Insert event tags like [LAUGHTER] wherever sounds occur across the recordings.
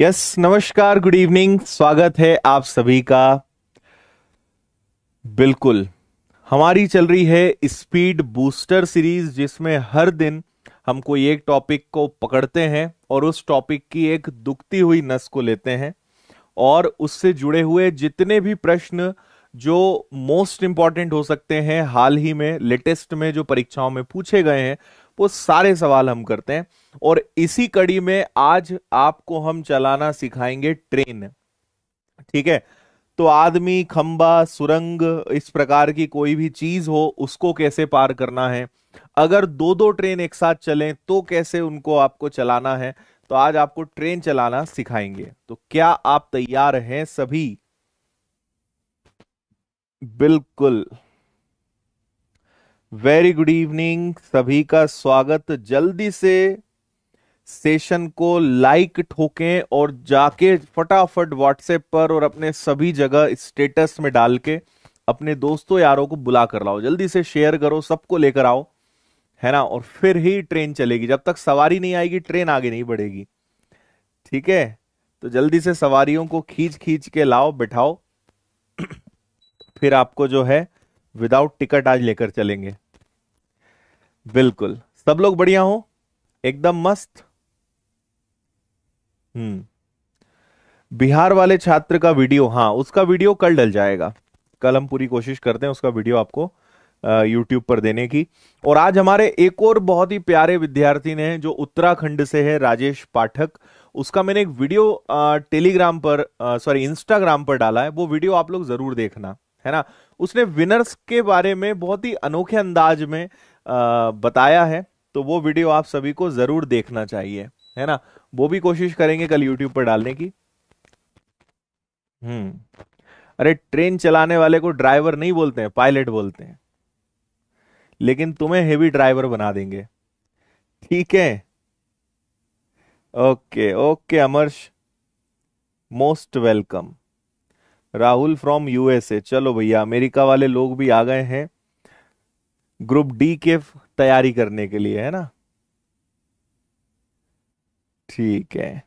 Yes नमस्कार good evening स्वागत है आप सभी का बिल्कुल हमारी चल रही है स्पीड बूस्टर सीरीज जिसमें हर दिन हम कोई एक टॉपिक को पकड़ते हैं और उस टॉपिक की एक दुखती हुई नस को लेते हैं और उससे जुड़े हुए जितने भी प्रश्न जो मोस्ट इंपॉर्टेंट हो सकते हैं हाल ही में लेटेस्ट में जो परीक्षाओं में पूछे गए हैं वो सारे सवाल हम करते हैं और इसी कड़ी में आज आपको हम चलाना सिखाएंगे ट्रेन ठीक है तो आदमी खंबा सुरंग इस प्रकार की कोई भी चीज हो उसको कैसे पार करना है अगर दो दो ट्रेन एक साथ चलें तो कैसे उनको आपको चलाना है तो आज आपको ट्रेन चलाना सिखाएंगे तो क्या आप तैयार हैं सभी बिल्कुल वेरी गुड इवनिंग सभी का स्वागत जल्दी से सेशन को लाइक ठोकें और जाके फटाफट व्हाट्सएप पर और अपने सभी जगह स्टेटस में डाल के अपने दोस्तों यारों को बुला कर लाओ जल्दी से शेयर करो सबको लेकर आओ है ना और फिर ही ट्रेन चलेगी जब तक सवारी नहीं आएगी ट्रेन आगे नहीं बढ़ेगी ठीक है तो जल्दी से सवारियों को खींच खींच के लाओ बिठाओ [CLEARS THROAT] फिर आपको जो है विदाउट टिकट आज लेकर चलेंगे बिल्कुल सब लोग बढ़िया हो एकदम मस्त हम्म। बिहार वाले छात्र का वीडियो हाँ उसका वीडियो कल डल जाएगा कल हम पूरी कोशिश करते हैं उसका वीडियो आपको यूट्यूब पर देने की और आज हमारे एक और बहुत ही प्यारे विद्यार्थी ने जो उत्तराखंड से है राजेश पाठक उसका मैंने एक वीडियो टेलीग्राम पर सॉरी इंस्टाग्राम पर डाला है वो वीडियो आप लोग जरूर देखना है ना उसने विनर्स के बारे में बहुत ही अनोखे अंदाज में आ, बताया है तो वो वीडियो आप सभी को जरूर देखना चाहिए है ना वो भी कोशिश करेंगे कल यूट्यूब पर डालने की हम्म अरे ट्रेन चलाने वाले को ड्राइवर नहीं बोलते हैं पायलट बोलते हैं लेकिन तुम्हें हेवी ड्राइवर बना देंगे ठीक है okay okay Amarsh most welcome Rahul from USA चलो भैया अमेरिका वाले लोग भी आ गए हैं ग्रुप डी के तैयारी करने के लिए है ना ठीक है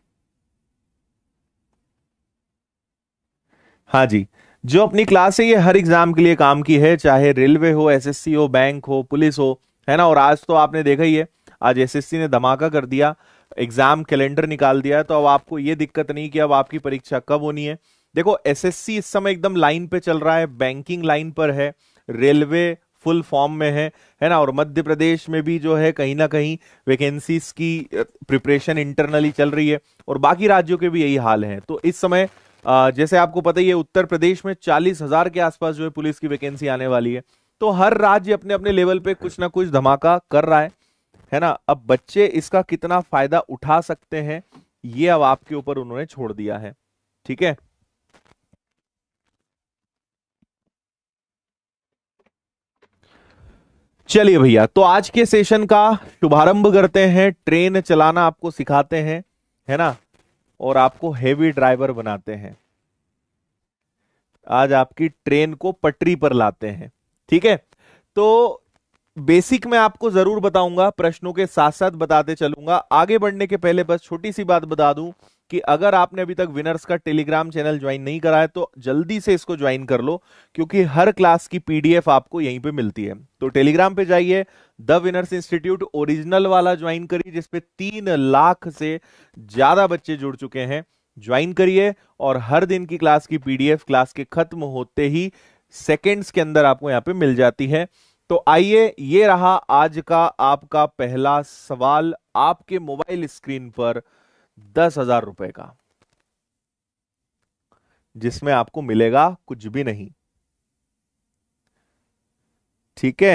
हाँ जी जो अपनी क्लास है ये हर एग्जाम के लिए काम की है चाहे रेलवे हो एसएससी हो बैंक हो पुलिस हो है ना और आज तो आपने देखा ही है आज एसएससी ने धमाका कर दिया एग्जाम कैलेंडर निकाल दिया तो अब आपको ये दिक्कत नहीं कि अब आपकी परीक्षा कब होनी है देखो एसएससी इस समय एकदम लाइन पे चल रहा है बैंकिंग लाइन पर है रेलवे फुल फॉर्म में है है ना और मध्य प्रदेश में भी जो है कहीं ना कहीं वैकेंसीज की प्रिपरेशन इंटरनली चल रही है और बाकी राज्यों के भी यही हाल है तो इस समय जैसे आपको पता ही है उत्तर प्रदेश में चालीस हजार के आसपास जो है पुलिस की वैकेंसी आने वाली है तो हर राज्य अपने अपने लेवल पे कुछ ना कुछ धमाका कर रहा है है ना अब बच्चे इसका कितना फायदा उठा सकते हैं ये अब आपके ऊपर उन्होंने छोड़ दिया है ठीक है चलिए भैया तो आज के सेशन का शुभारंभ करते हैं ट्रेन चलाना आपको सिखाते हैं है ना और आपको हेवी ड्राइवर बनाते हैं आज आपकी ट्रेन को पटरी पर लाते हैं ठीक है तो बेसिक में आपको जरूर बताऊंगा प्रश्नों के साथ साथ बताते चलूंगा आगे बढ़ने के पहले बस छोटी सी बात बता दूं कि अगर आपने अभी तक विनर्स का टेलीग्राम चैनल ज्वाइन नहीं करा है तो जल्दी से इसको ज्वाइन कर लो क्योंकि हर क्लास की पीडीएफ आपको यहीं पे मिलती है तो टेलीग्राम पे जाइए द विनर्स इंस्टीट्यूट ओरिजिनल वाला ज्वाइन करिए जिसपे तीन लाख से ज्यादा बच्चे जुड़ चुके हैं ज्वाइन करिए और हर दिन की क्लास की पीडीएफ क्लास के खत्म होते ही सेकेंड्स के अंदर आपको यहाँ पे मिल जाती है तो आइए ये रहा आज का आपका पहला सवाल आपके मोबाइल स्क्रीन पर दस हजार रुपए का जिसमें आपको मिलेगा कुछ भी नहीं ठीक है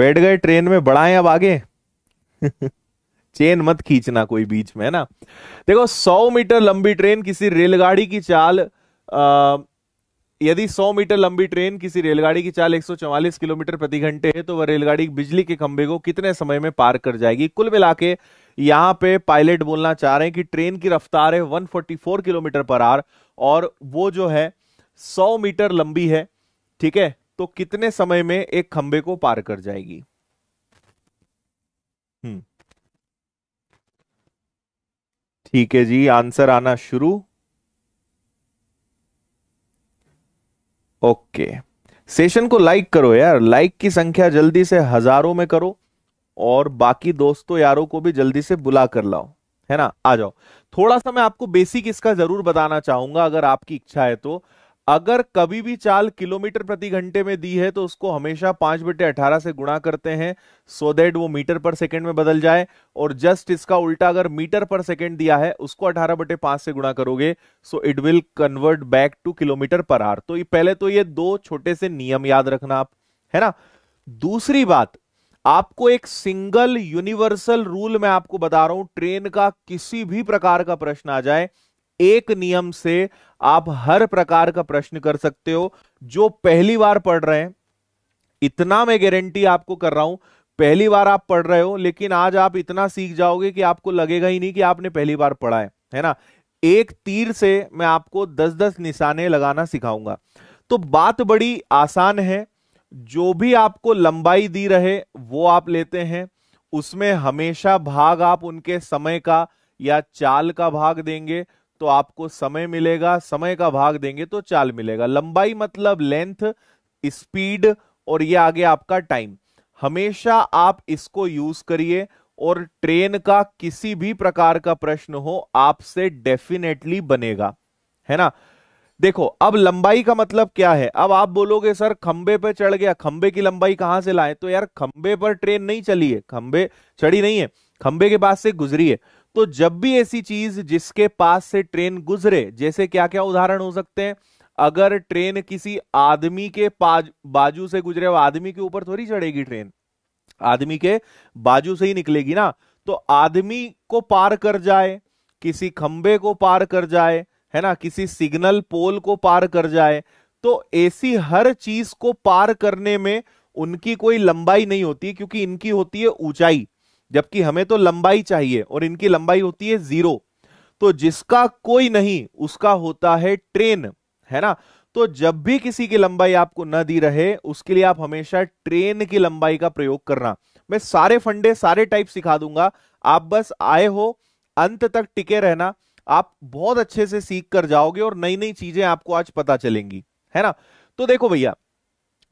बैठ गए ट्रेन में बढ़ाएं अब आगे [LAUGHS] चेन मत खींचना कोई बीच में है ना देखो 100 मीटर लंबी ट्रेन किसी रेलगाड़ी की चाल आ, यदि 100 मीटर लंबी ट्रेन किसी रेलगाड़ी की चाल 144 किलोमीटर प्रति घंटे है तो वह रेलगाड़ी बिजली के खंभे को कितने समय में पार कर जाएगी कुल मिला के यहाँ पे पायलट बोलना चाह रहे हैं कि ट्रेन की रफ्तार है 144 किलोमीटर पर आर और वो जो है 100 मीटर लंबी है ठीक है तो कितने समय में एक खंबे को पार कर जाएगी हम्म। ठीक है जी आंसर आना शुरू ओके सेशन को लाइक करो यार लाइक की संख्या जल्दी से हजारों में करो और बाकी दोस्तों यारों को भी जल्दी से बुला कर लाओ है ना आ जाओ थोड़ा सा मैं आपको बेसिक इसका जरूर बताना चाहूंगा अगर आपकी इच्छा है तो अगर कभी भी चाल किलोमीटर प्रति घंटे में दी है तो उसको हमेशा पांच बटे अठारह से गुणा करते हैं सो so देट वो मीटर पर सेकेंड में बदल जाए और जस्ट इसका उल्टा अगर मीटर पर सेकेंड दिया है उसको अठारह बटे पांच से गुणा करोगे so it will convert back to kilometre per hour तो ये पहले तो ये दो छोटे से नियम याद रखना आप है ना दूसरी बात आपको एक सिंगल यूनिवर्सल रूल में आपको बता रहा हूं ट्रेन का किसी भी प्रकार का प्रश्न आ जाए एक नियम से आप हर प्रकार का प्रश्न कर सकते हो जो पहली बार पढ़ रहे हैं इतना मैं गारंटी आपको कर रहा हूं पहली बार आप पढ़ रहे हो लेकिन आज आप इतना सीख जाओगे कि आपको लगेगा ही नहीं कि आपने पहली बार पढ़ा है है ना एक तीर से मैं आपको दस दस निशाने लगाना सिखाऊंगा तो बात बड़ी आसान है जो भी आपको लंबाई दी रहे वो आप लेते हैं उसमें हमेशा भाग आप उनके समय का या चाल का भाग देंगे तो आपको समय मिलेगा समय का भाग देंगे तो चाल मिलेगा लंबाई मतलब लेंथ स्पीड और ये आगे आपका टाइम हमेशा आप इसको यूज करिए और ट्रेन का किसी भी प्रकार का प्रश्न हो आपसे डेफिनेटली बनेगा है ना देखो अब लंबाई का मतलब क्या है अब आप बोलोगे सर खंबे पर चढ़ गया खंबे की लंबाई कहां से लाए तो यार खंबे पर ट्रेन नहीं चली है खंबे चढ़ी नहीं है खंबे के पास से गुजरी है तो जब भी ऐसी चीज जिसके पास से ट्रेन गुजरे जैसे क्या क्या उदाहरण हो सकते हैं अगर ट्रेन किसी आदमी के बाजू से गुजरे आदमी के ऊपर थोड़ी चढ़ेगी ट्रेन आदमी के बाजू से ही निकलेगी ना तो आदमी को पार कर जाए किसी खंबे को पार कर जाए है ना किसी सिग्नल पोल को पार कर जाए तो ऐसी हर चीज को पार करने में उनकी कोई लंबाई नहीं होती क्योंकि इनकी होती है ऊंचाई जबकि हमें तो लंबाई चाहिए और इनकी लंबाई होती है जीरो तो जिसका कोई नहीं उसका होता है ट्रेन है ना तो जब भी किसी की लंबाई आपको न दी रहे उसके लिए आप हमेशा ट्रेन की लंबाई का प्रयोग करना मैं सारे फंडे सारे टाइप सिखा दूंगा आप बस आए हो अंत तक टिके रहना आप बहुत अच्छे से सीख कर जाओगे और नई नई चीजें आपको आज पता चलेंगी है ना तो देखो भैया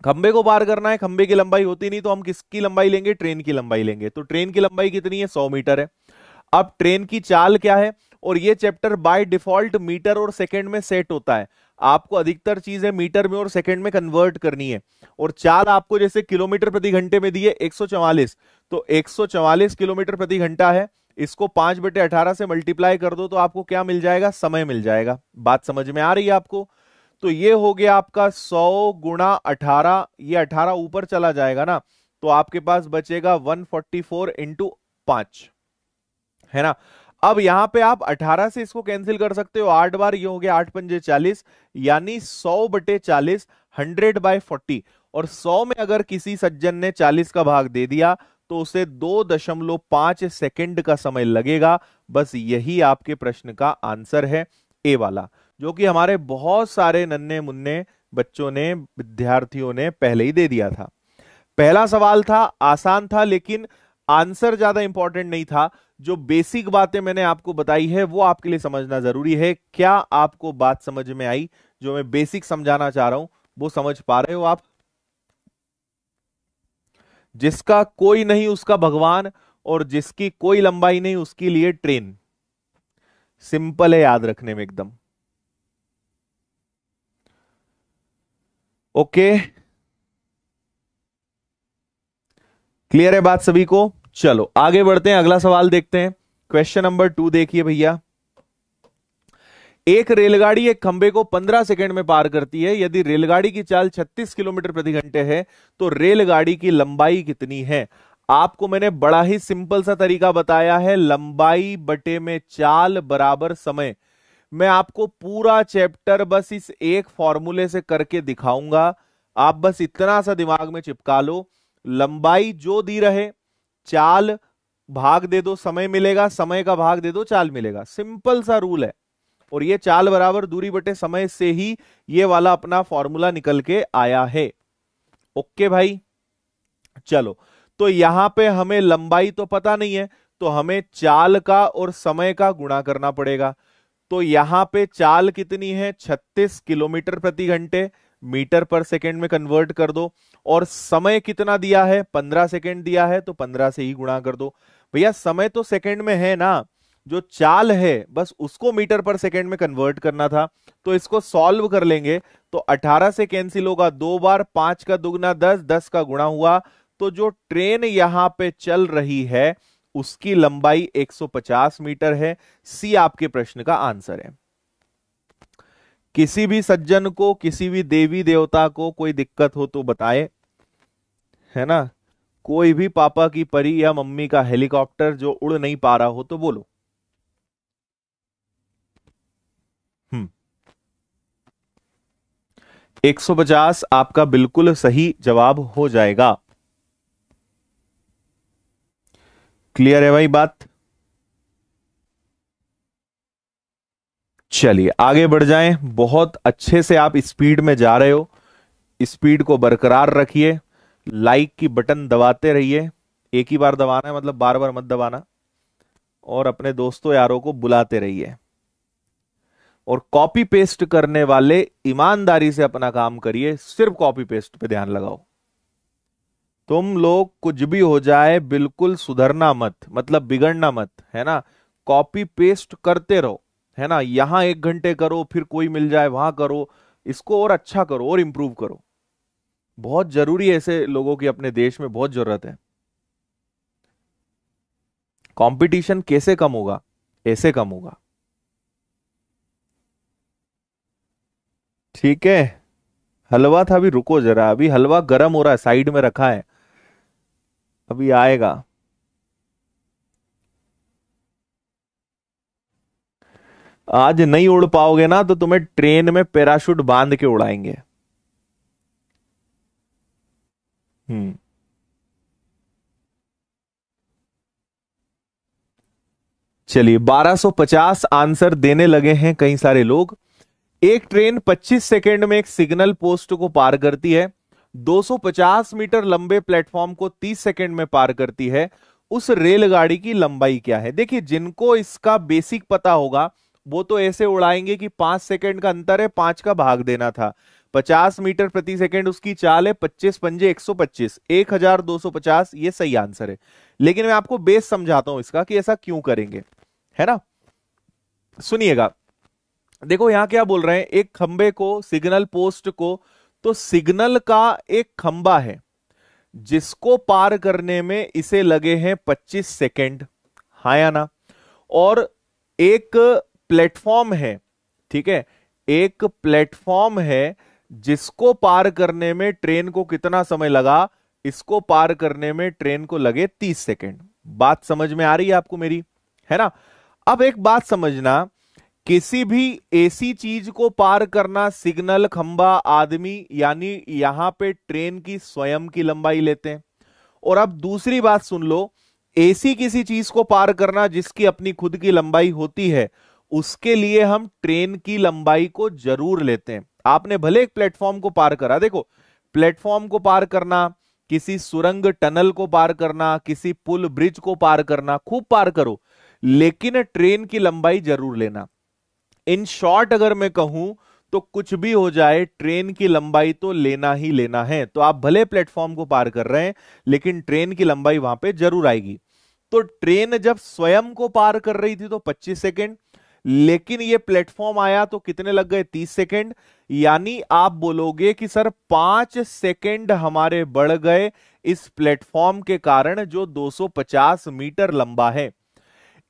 खंबे को पार करना है खंबे की लंबाई होती नहीं तो हम किसकी लंबाई लेंगे ट्रेन की लंबाई लेंगे तो ट्रेन की लंबाई कितनी है सौ मीटर है अब ट्रेन की चाल क्या है और ये चैप्टर बाय डिफॉल्ट मीटर और सेकंड में सेट होता है आपको अधिकतर चीजें मीटर में और सेकंड में कन्वर्ट करनी है और चाल आपको जैसे किलोमीटर प्रति घंटे में दी है एक तो एक किलोमीटर प्रति घंटा है इसको पांच बटे अठारह से मल्टीप्लाई कर दो तो आपको क्या मिल जाएगा समय मिल जाएगा बात समझ में आ रही है आपको तो ये हो गया आपका सौ गुणा अठारह ये अठारह ऊपर चला जाएगा ना तो आपके पास बचेगा 144 फोर्टी फोर इंटू पांच है ना अब यहां पे आप 18 से इसको कैंसिल कर सकते हो आठ बार ये हो गया आठ पंजे चालीस यानी 100 बटे चालीस हंड्रेड बाय फोर्टी और 100 में अगर किसी सज्जन ने 40 का भाग दे दिया तो उसे दो दशमलव पांच सेकेंड का समय लगेगा बस यही आपके प्रश्न का आंसर है ए वाला जो कि हमारे बहुत सारे नन्हे मुन्ने बच्चों ने विद्यार्थियों ने पहले ही दे दिया था पहला सवाल था आसान था लेकिन आंसर ज्यादा इंपॉर्टेंट नहीं था जो बेसिक बातें मैंने आपको बताई है वो आपके लिए समझना जरूरी है क्या आपको बात समझ में आई जो मैं बेसिक समझाना चाह रहा हूं वो समझ पा रहे हो आप जिसका कोई नहीं उसका भगवान और जिसकी कोई लंबाई नहीं उसके लिए ट्रेन सिंपल है याद रखने में एकदम ओके क्लियर है बात सभी को चलो आगे बढ़ते हैं अगला सवाल देखते हैं क्वेश्चन नंबर टू देखिए भैया एक रेलगाड़ी एक खंबे को 15 सेकंड में पार करती है यदि रेलगाड़ी की चाल 36 किलोमीटर प्रति घंटे है तो रेलगाड़ी की लंबाई कितनी है आपको मैंने बड़ा ही सिंपल सा तरीका बताया है लंबाई बटे में चाल बराबर समय मैं आपको पूरा चैप्टर बस इस एक फॉर्मूले से करके दिखाऊंगा आप बस इतना सा दिमाग में चिपका लो लंबाई जो दी रहे चाल भाग दे दो समय मिलेगा समय का भाग दे दो चाल मिलेगा सिंपल सा रूल है और ये चाल बराबर दूरी बटे समय से ही ये वाला अपना फॉर्मूला निकल के आया है ओके भाई चलो तो यहां पे हमें लंबाई तो पता नहीं है तो हमें चाल का और समय का गुणा करना पड़ेगा तो यहां पे चाल कितनी है 36 किलोमीटर प्रति घंटे मीटर पर सेकेंड में कन्वर्ट कर दो और समय कितना दिया है 15 सेकेंड दिया है तो 15 से ही गुणा कर दो भैया समय तो सेकेंड में है ना जो चाल है बस उसको मीटर पर सेकेंड में कन्वर्ट करना था तो इसको सॉल्व कर लेंगे तो 18 से कैंसिल होगा दो बार पांच का दुगना दस दस का गुणा हुआ तो जो ट्रेन यहां पे चल रही है उसकी लंबाई 150 मीटर है सी आपके प्रश्न का आंसर है किसी भी सज्जन को किसी भी देवी देवता को कोई दिक्कत हो तो बताए है ना कोई भी पापा की परी या मम्मी का हेलीकॉप्टर जो उड़ नहीं पा रहा हो तो बोलो हम्म 150 आपका बिल्कुल सही जवाब हो जाएगा क्लियर है भाई बात चलिए आगे बढ़ जाएं बहुत अच्छे से आप स्पीड में जा रहे हो स्पीड को बरकरार रखिए लाइक की बटन दबाते रहिए एक ही बार दबाना है मतलब बार बार मत दबाना और अपने दोस्तों यारों को बुलाते रहिए और कॉपी पेस्ट करने वाले ईमानदारी से अपना काम करिए सिर्फ कॉपी पेस्ट पे ध्यान लगाओ तुम लोग कुछ भी हो जाए बिल्कुल सुधरना मत मतलब बिगड़ना मत है ना कॉपी पेस्ट करते रहो है ना यहां एक घंटे करो फिर कोई मिल जाए वहां करो इसको और अच्छा करो और इंप्रूव करो बहुत जरूरी है ऐसे लोगों की अपने देश में बहुत जरूरत है कंपटीशन कैसे कम होगा ऐसे कम होगा ठीक है हलवा था अभी रुको जरा अभी हलवा गर्म हो रहा है साइड में रखा है अभी आएगा आज नहीं उड़ पाओगे ना तो तुम्हें ट्रेन में पैराशूट बांध के उड़ाएंगे हम्म चलिए 1250 आंसर देने लगे हैं कई सारे लोग एक ट्रेन 25 सेकंड में एक सिग्नल पोस्ट को पार करती है 250 मीटर लंबे प्लेटफॉर्म को 30 सेकंड में पार करती है उस रेलगाड़ी की लंबाई क्या है देखिए जिनको इसका बेसिक पता होगा वो तो ऐसे उड़ाएंगे कि पांच सेकंड का अंतर है पांच का भाग देना था 50 मीटर प्रति सेकंड उसकी चाल है 25 पंजे 125 1250 ये सही आंसर है लेकिन मैं आपको बेस समझाता हूं इसका कि ऐसा क्यों करेंगे है ना सुनिएगा देखो यहां क्या बोल रहे हैं एक खंबे को सिग्नल पोस्ट को तो सिग्नल का एक खंबा है जिसको पार करने में इसे लगे हैं 25 सेकेंड हा या ना और एक प्लेटफॉर्म है ठीक है एक प्लेटफॉर्म है जिसको पार करने में ट्रेन को कितना समय लगा इसको पार करने में ट्रेन को लगे 30 सेकेंड बात समझ में आ रही है आपको मेरी है ना अब एक बात समझना किसी भी ऐसी चीज को पार करना सिग्नल खंबा आदमी यानी यहां पे ट्रेन की स्वयं की लंबाई लेते हैं और अब दूसरी बात सुन लो ऐसी किसी चीज को पार करना जिसकी अपनी खुद की लंबाई होती है उसके लिए हम ट्रेन की लंबाई को जरूर लेते हैं आपने भले एक प्लेटफॉर्म को पार करा देखो प्लेटफॉर्म को पार करना किसी सुरंग टनल को पार करना किसी पुल ब्रिज को पार करना खूब पार करो लेकिन ट्रेन की लंबाई जरूर लेना इन शॉर्ट अगर मैं कहूं तो कुछ भी हो जाए ट्रेन की लंबाई तो लेना ही लेना है तो आप भले प्लेटफॉर्म को पार कर रहे हैं लेकिन ट्रेन की लंबाई वहां पे जरूर आएगी तो ट्रेन जब स्वयं को पार कर रही थी तो 25 सेकेंड लेकिन ये प्लेटफॉर्म आया तो कितने लग गए 30 सेकेंड यानी आप बोलोगे कि सर पांच सेकेंड हमारे बढ़ गए इस प्लेटफॉर्म के कारण जो 250 मीटर लंबा है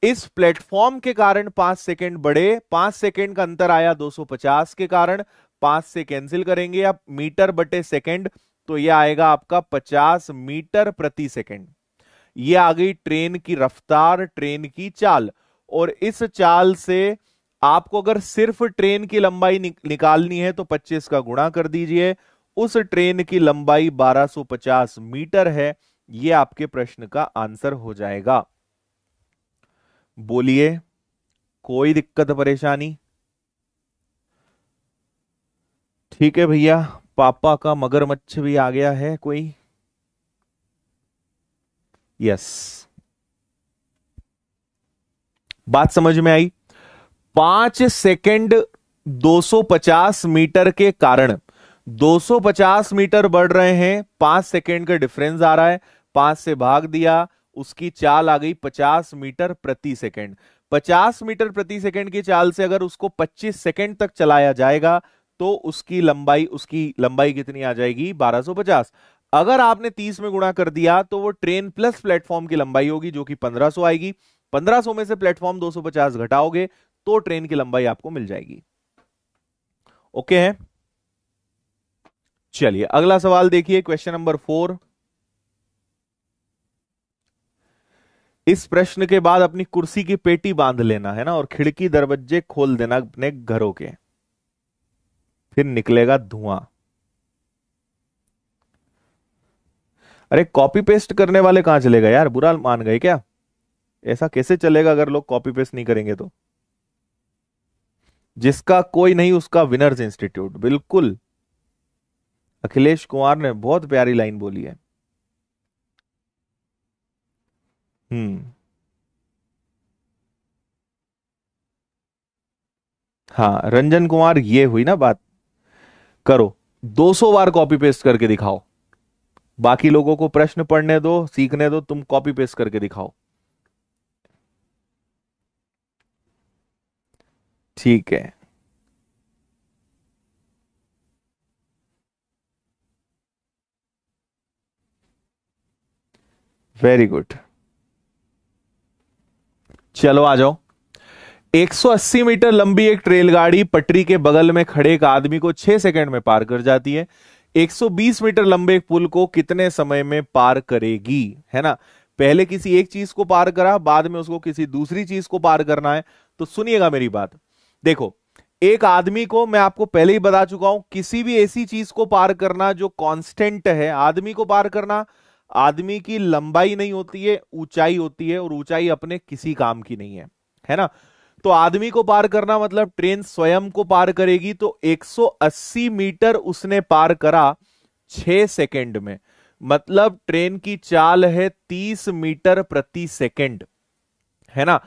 इस प्लेटफॉर्म के कारण पांच सेकेंड बढ़े पांच सेकेंड का अंतर आया 250 के कारण पांच से कैंसिल करेंगे आप मीटर बटे सेकेंड तो यह आएगा आपका 50 मीटर प्रति सेकेंड ये आ गई ट्रेन की रफ्तार ट्रेन की चाल और इस चाल से आपको अगर सिर्फ ट्रेन की लंबाई निकालनी है तो 25 का गुणा कर दीजिए उस ट्रेन की लंबाई 1250 मीटर है ये आपके प्रश्न का आंसर हो जाएगा बोलिए कोई दिक्कत परेशानी ठीक है भैया पापा का मगरमच्छ भी आ गया है कोई यस बात समझ में आई पांच सेकंड 250 मीटर के कारण 250 मीटर बढ़ रहे हैं पांच सेकंड का डिफरेंस आ रहा है पांच से भाग दिया उसकी चाल आ गई 50 मीटर प्रति सेकंड 50 मीटर प्रति सेकंड की चाल से अगर उसको 25 सेकंड तक चलाया जाएगा तो उसकी लंबाई उसकी लंबाई कितनी आ जाएगी 1250 अगर आपने 30 में गुणा कर दिया तो वो ट्रेन प्लस प्लेटफॉर्म की लंबाई होगी जो कि 1500 आएगी 1500 में से प्लेटफॉर्म 250 घटाओगे तो ट्रेन की लंबाई आपको मिल जाएगी ओके है चलिए अगला सवाल देखिए क्वेश्चन नंबर फोर इस प्रश्न के बाद अपनी कुर्सी की पेटी बांध लेना है ना और खिड़की दरवाजे खोल देना अपने घरों के फिर निकलेगा धुआं अरे कॉपी पेस्ट करने वाले कहां चलेगा यार बुरा मान गए क्या ऐसा कैसे चलेगा अगर लोग कॉपी पेस्ट नहीं करेंगे तो जिसका कोई नहीं उसका विनर्स इंस्टीट्यूट बिल्कुल अखिलेश कुमार ने बहुत प्यारी लाइन बोली है Hmm. हाँ, रंजन कुमार ये हुई ना बात। करो, 200 बार कॉपी पेस्ट करके दिखाओ। बाकी लोगों को प्रश्न पढ़ने दो, सीखने दो, तुम कॉपी पेस्ट करके दिखाओ। ठीक है। Very good. चलो आ जाओ 180 मीटर लंबी एक रेलगाड़ी पटरी के बगल में खड़े एक आदमी को 6 सेकंड में पार कर जाती है 120 मीटर लंबे एक पुल को कितने समय में पार करेगी है ना पहले किसी एक चीज को पार करा बाद में उसको किसी दूसरी चीज को पार करना है तो सुनिएगा मेरी बात देखो एक आदमी को मैं आपको पहले ही बता चुका हूं किसी भी ऐसी चीज को पार करना जो कांस्टेंट है आदमी को पार करना आदमी की लंबाई नहीं होती है ऊंचाई होती है और ऊंचाई अपने किसी काम की नहीं है है ना तो आदमी को पार करना मतलब ट्रेन स्वयं को पार करेगी तो 180 मीटर उसने पार करा 6 सेकंड में मतलब ट्रेन की चाल है 30 मीटर प्रति सेकंड है ना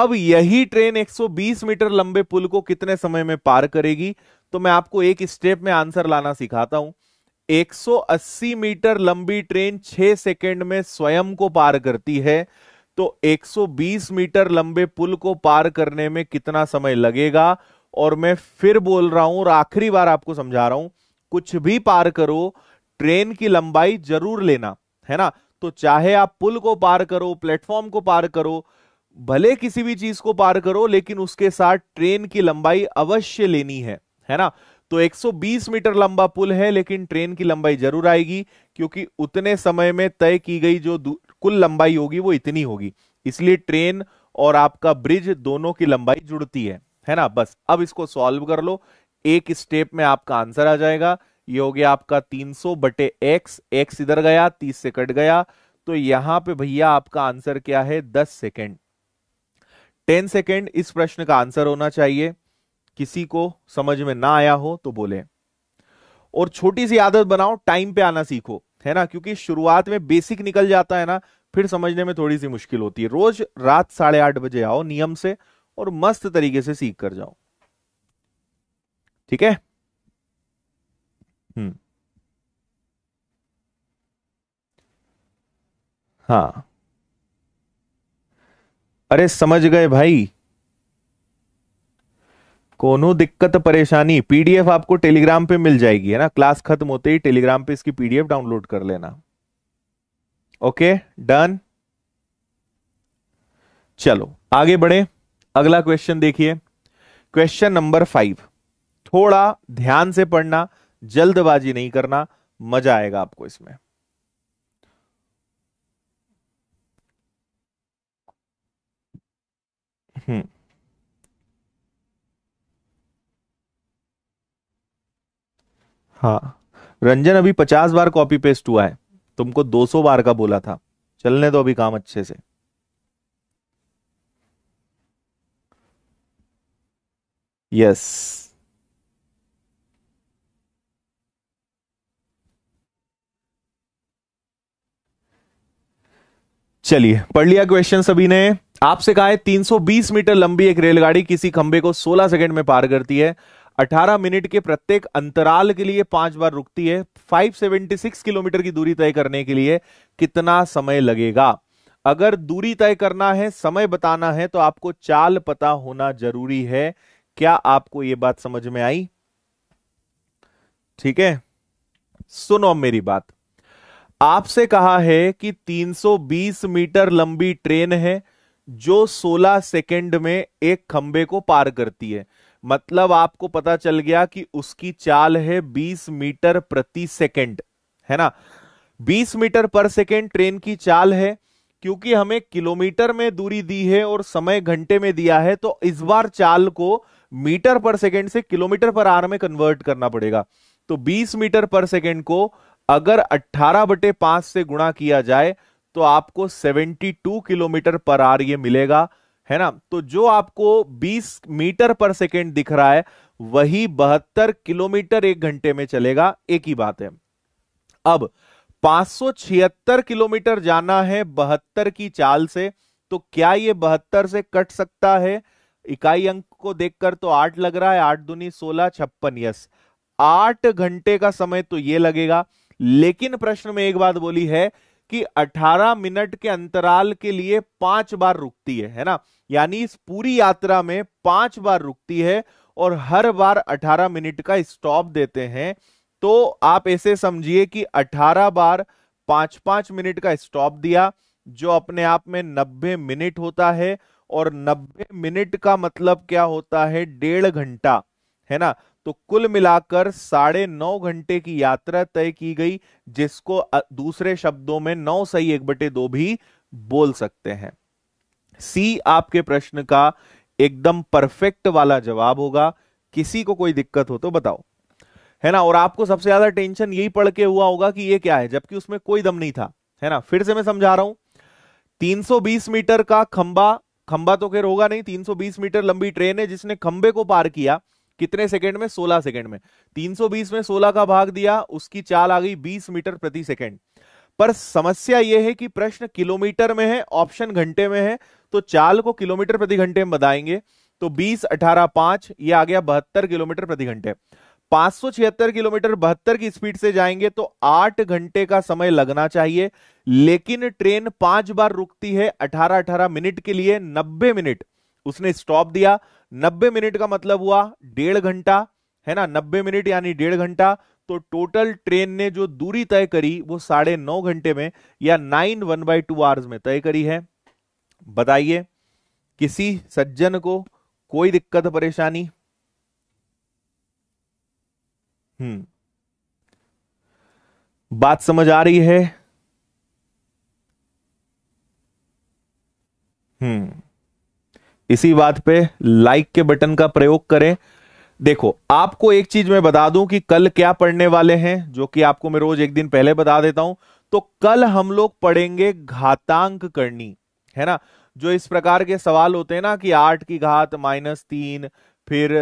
अब यही ट्रेन 120 मीटर लंबे पुल को कितने समय में पार करेगी तो मैं आपको एक स्टेप में आंसर लाना सिखाता हूं 180 मीटर लंबी ट्रेन 6 सेकेंड में स्वयं को पार करती है तो 120 मीटर लंबे पुल को पार करने में कितना समय लगेगा और मैं फिर बोल रहा हूं और आखिरी बार आपको समझा रहा हूं कुछ भी पार करो ट्रेन की लंबाई जरूर लेना है ना तो चाहे आप पुल को पार करो प्लेटफॉर्म को पार करो भले किसी भी चीज को पार करो लेकिन उसके साथ ट्रेन की लंबाई अवश्य लेनी है है ना तो 120 मीटर लंबा पुल है लेकिन ट्रेन की लंबाई जरूर आएगी क्योंकि उतने समय में तय की गई जो कुल लंबाई होगी वो इतनी होगी इसलिए ट्रेन और आपका ब्रिज दोनों की लंबाई जुड़ती है है ना बस अब इसको सॉल्व कर लो एक स्टेप में आपका आंसर आ जाएगा ये हो गया आपका 300 बटे एक्स एक्स इधर गया 30 से कट गया तो यहां पे भैया आपका आंसर क्या है 10 सेकेंड 10 सेकेंड इस प्रश्न का आंसर होना चाहिए किसी को समझ में ना आया हो तो बोले और छोटी सी आदत बनाओ टाइम पे आना सीखो है ना क्योंकि शुरुआत में बेसिक निकल जाता है ना फिर समझने में थोड़ी सी मुश्किल होती है रोज रात साढ़े आठ बजे आओ नियम से और मस्त तरीके से सीख कर जाओ ठीक है हम्म हाँ अरे समझ गए भाई कोनो दिक्कत परेशानी पीडीएफ आपको टेलीग्राम पे मिल जाएगी है ना क्लास खत्म होते ही टेलीग्राम पे इसकी पीडीएफ डाउनलोड कर लेना ओके डन चलो आगे बढ़े अगला क्वेश्चन देखिए क्वेश्चन नंबर फाइव थोड़ा ध्यान से पढ़ना जल्दबाजी नहीं करना मजा आएगा आपको इसमें हम्म हाँ रंजन अभी पचास बार कॉपी पेस्ट हुआ है तुमको दो सौ बार का बोला था चलने दो अभी काम अच्छे से यस चलिए पढ़ लिया क्वेश्चन सभी ने आपसे कहा है 320 मीटर लंबी एक रेलगाड़ी किसी खंबे को 16 सेकंड में पार करती है 18 मिनट के प्रत्येक अंतराल के लिए पांच बार रुकती है 576 किलोमीटर की दूरी तय करने के लिए कितना समय लगेगा अगर दूरी तय करना है समय बताना है तो आपको चाल पता होना जरूरी है क्या आपको यह बात समझ में आई ठीक है सुनो मेरी बात आपसे कहा है कि 320 मीटर लंबी ट्रेन है जो 16 सेकंड में एक खंबे को पार करती है मतलब आपको पता चल गया कि उसकी चाल है 20 मीटर प्रति सेकंड है ना 20 मीटर पर सेकंड ट्रेन की चाल है क्योंकि हमें किलोमीटर में दूरी दी है और समय घंटे में दिया है तो इस बार चाल को मीटर पर सेकंड से किलोमीटर पर आर में कन्वर्ट करना पड़ेगा तो 20 मीटर पर सेकंड को अगर 18 बटे पांच से गुणा किया जाए तो आपको 72 किलोमीटर पर आर ये मिलेगा है ना तो जो आपको 20 मीटर पर सेकेंड दिख रहा है वही बहत्तर किलोमीटर एक घंटे में चलेगा एक ही बात है अब पांच किलोमीटर जाना है बहत्तर की चाल से तो क्या ये बहत्तर से कट सकता है इकाई अंक को देखकर तो आठ लग रहा है आठ दुनी सोलह छप्पन यस आठ घंटे का समय तो ये लगेगा लेकिन प्रश्न में एक बात बोली है कि 18 मिनट के अंतराल के लिए पांच बार रुकती है है ना यानी इस पूरी यात्रा में पांच बार रुकती है और हर बार 18 मिनट का स्टॉप देते हैं तो आप ऐसे समझिए कि 18 बार पांच पांच मिनट का स्टॉप दिया जो अपने आप में 90 मिनट होता है और 90 मिनट का मतलब क्या होता है डेढ़ घंटा है ना तो कुल मिलाकर साढ़े नौ घंटे की यात्रा तय की गई जिसको दूसरे शब्दों में नौ सही एक बटे दो भी बोल सकते हैं सी आपके प्रश्न का एकदम परफेक्ट वाला जवाब होगा किसी को कोई दिक्कत हो तो बताओ है ना और आपको सबसे ज्यादा टेंशन यही पढ़ के हुआ होगा कि यह क्या है जबकि उसमें कोई दम नहीं था है ना फिर से मैं समझा रहा हूं 320 मीटर का खंबा खंबा तो खेर होगा नहीं 320 मीटर लंबी ट्रेन है जिसने खंबे को पार किया कितने सेकंड में 16 सेकंड में 320 में 16 का भाग दिया उसकी चाल आ गई 20 मीटर प्रति सेकंड पर समस्या यह है कि प्रश्न किलोमीटर में है ऑप्शन घंटे में है तो चाल को किलोमीटर प्रति घंटे में बताएंगे तो 20 अठारह पांच ये आ गया बहत्तर किलोमीटर प्रति घंटे पांच किलोमीटर बहत्तर की स्पीड से जाएंगे तो आठ घंटे का समय लगना चाहिए लेकिन ट्रेन पांच बार रुकती है अठारह अठारह मिनट के लिए नब्बे मिनट उसने स्टॉप दिया 90 मिनट का मतलब हुआ डेढ़ घंटा है ना 90 मिनट यानी डेढ़ घंटा तो टोटल ट्रेन ने जो दूरी तय करी वो साढ़े नौ घंटे में या nine one by two hours में तय करी है बताइए किसी सज्जन को कोई दिक्कत परेशानी हम्म बात समझ आ रही है हम्म इसी बात पे लाइक के बटन का प्रयोग करें देखो आपको एक चीज मैं बता दूं कि कल क्या पढ़ने वाले हैं जो कि आपको मैं रोज एक दिन पहले बता देता हूं तो कल हम लोग पढ़ेंगे घातांक करनी है ना जो इस प्रकार के सवाल होते हैं ना कि आठ की घात माइनस तीन फिर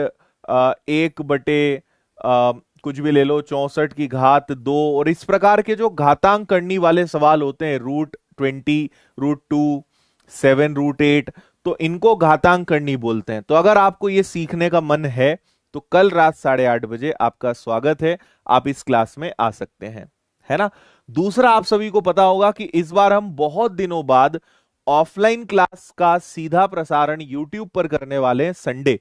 एक बटे कुछ भी ले लो चौसठ की घात दो और इस प्रकार के जो घातांक करनी वाले सवाल होते हैं root twenty root two seven root eight तो इनको घातांक करनी बोलते हैं तो अगर आपको ये सीखने का मन है तो कल रात साढ़े आठ बजे आपका स्वागत है आप इस क्लास में आ सकते हैं है ना दूसरा आप सभी को पता होगा कि इस बार हम बहुत दिनों बाद ऑफलाइन क्लास का सीधा प्रसारण यूट्यूब पर करने वाले हैं संडे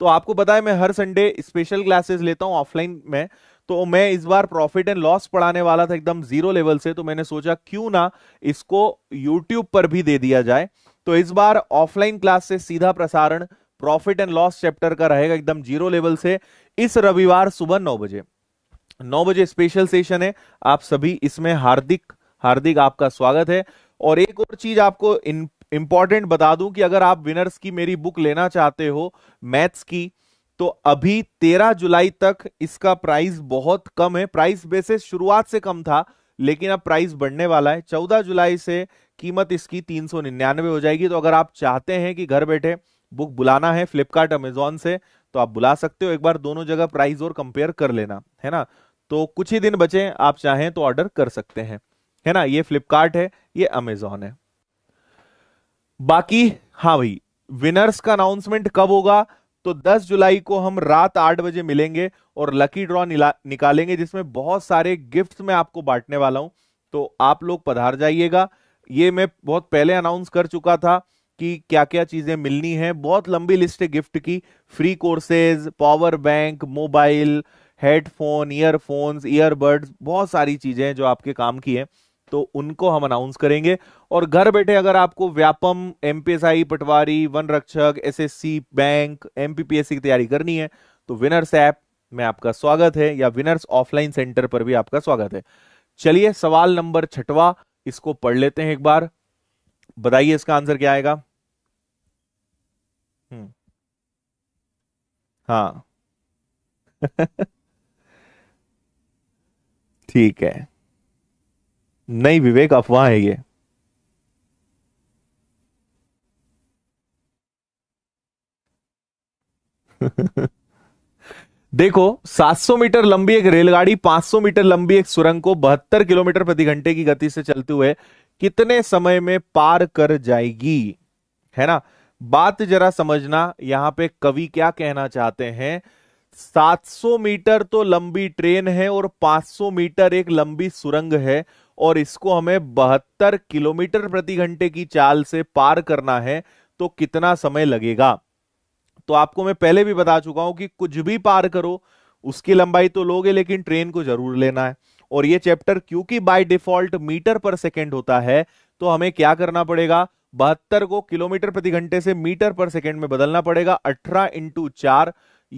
तो आपको पता है मैं हर संडे स्पेशल क्लासेस लेता हूं ऑफलाइन में तो मैं इस बार प्रॉफिट एंड लॉस पढ़ाने वाला था एकदम जीरो लेवल से तो मैंने सोचा क्यों ना इसको यूट्यूब पर भी दे दिया जाए तो इस बार ऑफलाइन क्लास से सीधा प्रसारण प्रॉफिट एंड लॉस चैप्टर का रहेगा एकदम जीरो लेवल से इस रविवार सुबह नौ बजे नौ बजे स्पेशल सेशन है आप सभी इसमें हार्दिक हार्दिक आपका स्वागत है और एक और चीज आपको इंपॉर्टेंट बता दूं कि अगर आप विनर्स की मेरी बुक लेना चाहते हो मैथ्स की तो अभी 13 जुलाई तक इसका प्राइस बहुत कम है प्राइस बेसिस शुरुआत से कम था लेकिन अब प्राइस बढ़ने वाला है 14 जुलाई से कीमत इसकी तीन सौ निन्यानवे हो जाएगी तो अगर आप चाहते हैं कि घर बैठे बुक बुलाना है फ्लिपकार्ट अमेजोन से तो आप बुला सकते हो एक बार दोनों जगह प्राइस और कंपेयर कर लेना है ना तो कुछ ही दिन बचे आप चाहें तो ऑर्डर कर सकते हैं है ना ये फ्लिपकार्ट है ये अमेजोन है बाकी हाँ भाई विनर्स का अनाउंसमेंट कब होगा तो 10 जुलाई को हम रात आठ बजे मिलेंगे और लकी ड्रॉ निकालेंगे जिसमें बहुत सारे गिफ्ट्स में आपको बांटने वाला हूं तो आप लोग पधार जाइएगा ये मैं बहुत पहले अनाउंस कर चुका था कि क्या क्या चीजें मिलनी है बहुत लंबी लिस्ट है गिफ्ट की free courses power bank mobile headphone earphones earbuds बहुत सारी चीजें जो आपके काम की हैं तो उनको हम अनाउंस करेंगे और घर बैठे अगर आपको व्यापम एमपीएसआई पटवारी वन रक्षक एसएससी बैंक एमपीपीएससी की तैयारी करनी है तो विनर्स ऐप में आपका स्वागत है या विनर्स ऑफलाइन सेंटर पर भी आपका स्वागत है चलिए सवाल नंबर छठवा इसको पढ़ लेते हैं एक बार बताइए इसका आंसर क्या आएगा हम्म। हाँ [LAUGHS] ठीक है नहीं विवेक अफवाह है ये [LAUGHS] देखो 700 मीटर लंबी एक रेलगाड़ी 500 मीटर लंबी एक सुरंग को बहत्तर किलोमीटर प्रति घंटे की गति से चलते हुए कितने समय में पार कर जाएगी है ना बात जरा समझना यहां पे कवि क्या कहना चाहते हैं 700 मीटर तो लंबी ट्रेन है और 500 मीटर एक लंबी सुरंग है और इसको हमें बहत्तर किलोमीटर प्रति घंटे की चाल से पार करना है तो कितना समय लगेगा तो आपको मैं पहले भी बता चुका हूं कि कुछ भी पार करो उसकी लंबाई तो लोगे लेकिन ट्रेन को जरूर लेना है और ये चैप्टर क्योंकि by default metre per second होता है तो हमें क्या करना पड़ेगा बहत्तर को किलोमीटर प्रति घंटे से मीटर पर सेकेंड में बदलना पड़ेगा अठारह इंटू चार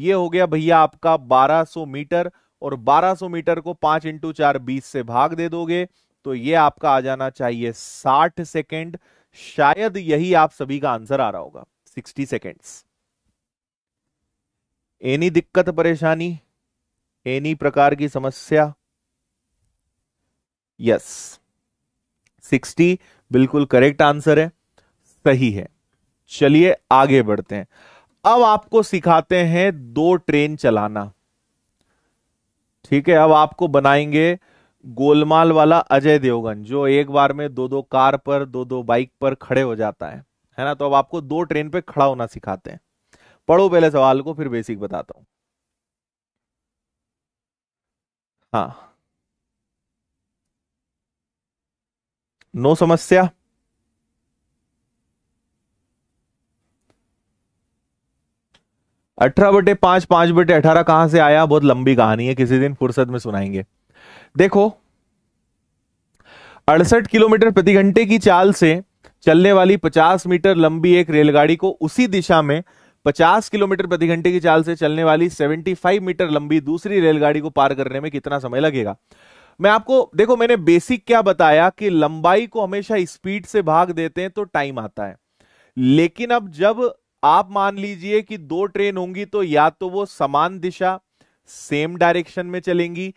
ये हो गया भैया आपका 1200 मीटर और 1200 मीटर को पांच इंटू चार बीस से भाग दे दोगे तो ये आपका आ जाना चाहिए 60 सेकेंड शायद यही आप सभी का आंसर आ रहा होगा 60 सेकेंड्स एनी दिक्कत परेशानी एनी प्रकार की समस्या यस सिक्सटी बिल्कुल करेक्ट आंसर है सही है चलिए आगे बढ़ते हैं अब आपको सिखाते हैं दो ट्रेन चलाना ठीक है अब आपको बनाएंगे गोलमाल वाला अजय देवगन जो एक बार में दो दो कार पर दो दो बाइक पर खड़े हो जाता है है ना तो अब आपको दो ट्रेन पे खड़ा होना सिखाते हैं पढ़ो पहले सवाल को फिर बेसिक बताता हूं हाँ नो समस्या अठारह बटे पांच पांच बटे अठारह कहां से आया बहुत लंबी कहानी है किसी दिन फुर्सत में सुनाएंगे देखो अड़सठ किलोमीटर प्रति घंटे की चाल से चलने वाली 50 मीटर लंबी एक रेलगाड़ी को उसी दिशा में 50 किलोमीटर प्रति घंटे की चाल से चलने वाली 75 मीटर लंबी दूसरी रेलगाड़ी को पार करने में कितना समय लगेगा मैं आपको देखो मैंने बेसिक क्या बताया कि लंबाई को हमेशा स्पीड से भाग देते हैं तो टाइम आता है लेकिन अब जब आप मान लीजिए कि दो ट्रेन होंगी तो या तो वो समान दिशा सेम डायरेक्शन में चलेंगी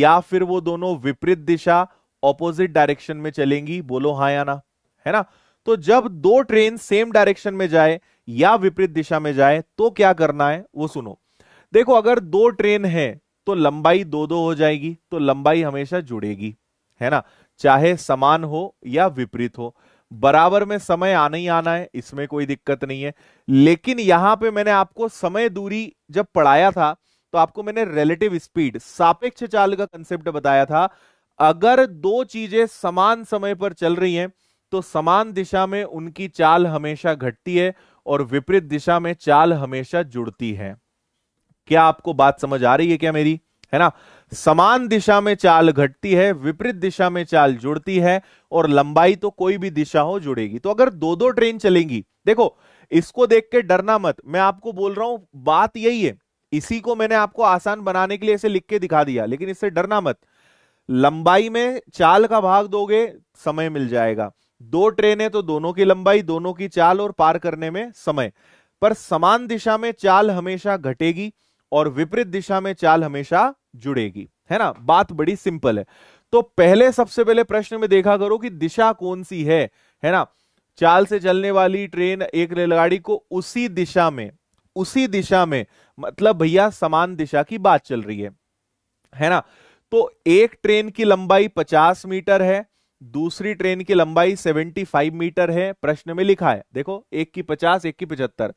या फिर वो दोनों विपरीत दिशा ऑपोजिट डायरेक्शन में चलेंगी बोलो हाँ या ना है ना तो जब दो ट्रेन सेम डायरेक्शन में जाए या विपरीत दिशा में जाए तो क्या करना है वो सुनो देखो अगर दो ट्रेन है तो लंबाई दो दो हो जाएगी तो लंबाई हमेशा जुड़ेगी है ना चाहे समान हो या विपरीत हो बराबर में समय आना ही आना है इसमें कोई दिक्कत नहीं है लेकिन यहां पे मैंने आपको समय दूरी जब पढ़ाया था तो आपको मैंने रिलेटिव स्पीड सापेक्ष चाल का कंसेप्ट बताया था अगर दो चीजें समान समय पर चल रही हैं तो समान दिशा में उनकी चाल हमेशा घटती है और विपरीत दिशा में चाल हमेशा जुड़ती है क्या आपको बात समझ आ रही है क्या मेरी है ना समान दिशा में चाल घटती है विपरीत दिशा में चाल जुड़ती है और लंबाई तो कोई भी दिशा हो जुड़ेगी तो अगर दो दो ट्रेन चलेंगी देखो इसको देख के डरना मत मैं आपको बोल रहा हूं बात यही है इसी को मैंने आपको आसान बनाने के लिए इसे लिख के दिखा दिया लेकिन इससे डरना मत लंबाई में चाल का भाग दोगे समय मिल जाएगा दो ट्रेन है तो दोनों की लंबाई दोनों की चाल और पार करने में समय पर समान दिशा में चाल हमेशा घटेगी और विपरीत दिशा में चाल हमेशा जुड़ेगी है ना बात बड़ी सिंपल है तो पहले सबसे पहले प्रश्न में देखा करो कि दिशा कौन सी है है ना चाल से चलने वाली ट्रेन एक रेलगाड़ी को उसी दिशा में उसी दिशा में मतलब भैया समान दिशा की बात चल रही है है ना तो एक ट्रेन की लंबाई 50 मीटर है दूसरी ट्रेन की लंबाई 75 मीटर है प्रश्न में लिखा है देखो एक की 50 एक की 75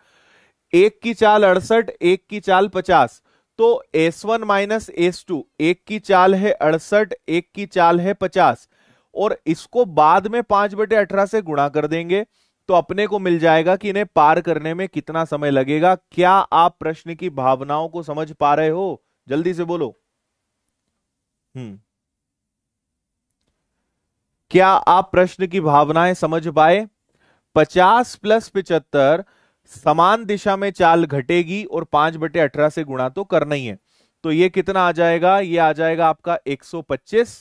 एक की चाल अड़सठ एक की चाल 50 तो S1 वन माइनस एस एक की चाल है अड़सठ एक की चाल है 50 और इसको बाद में पांच बटे अठारह से गुणा कर देंगे तो अपने को मिल जाएगा कि इन्हें पार करने में कितना समय लगेगा क्या आप प्रश्न की भावनाओं को समझ पा रहे हो जल्दी से बोलो हम्म क्या आप प्रश्न की भावनाएं समझ पाए 50 प्लस पिचहत्तर समान दिशा में चाल घटेगी और पांच बटे अठारह से गुणा तो करना ही है तो ये कितना आ जाएगा ये आ जाएगा आपका 125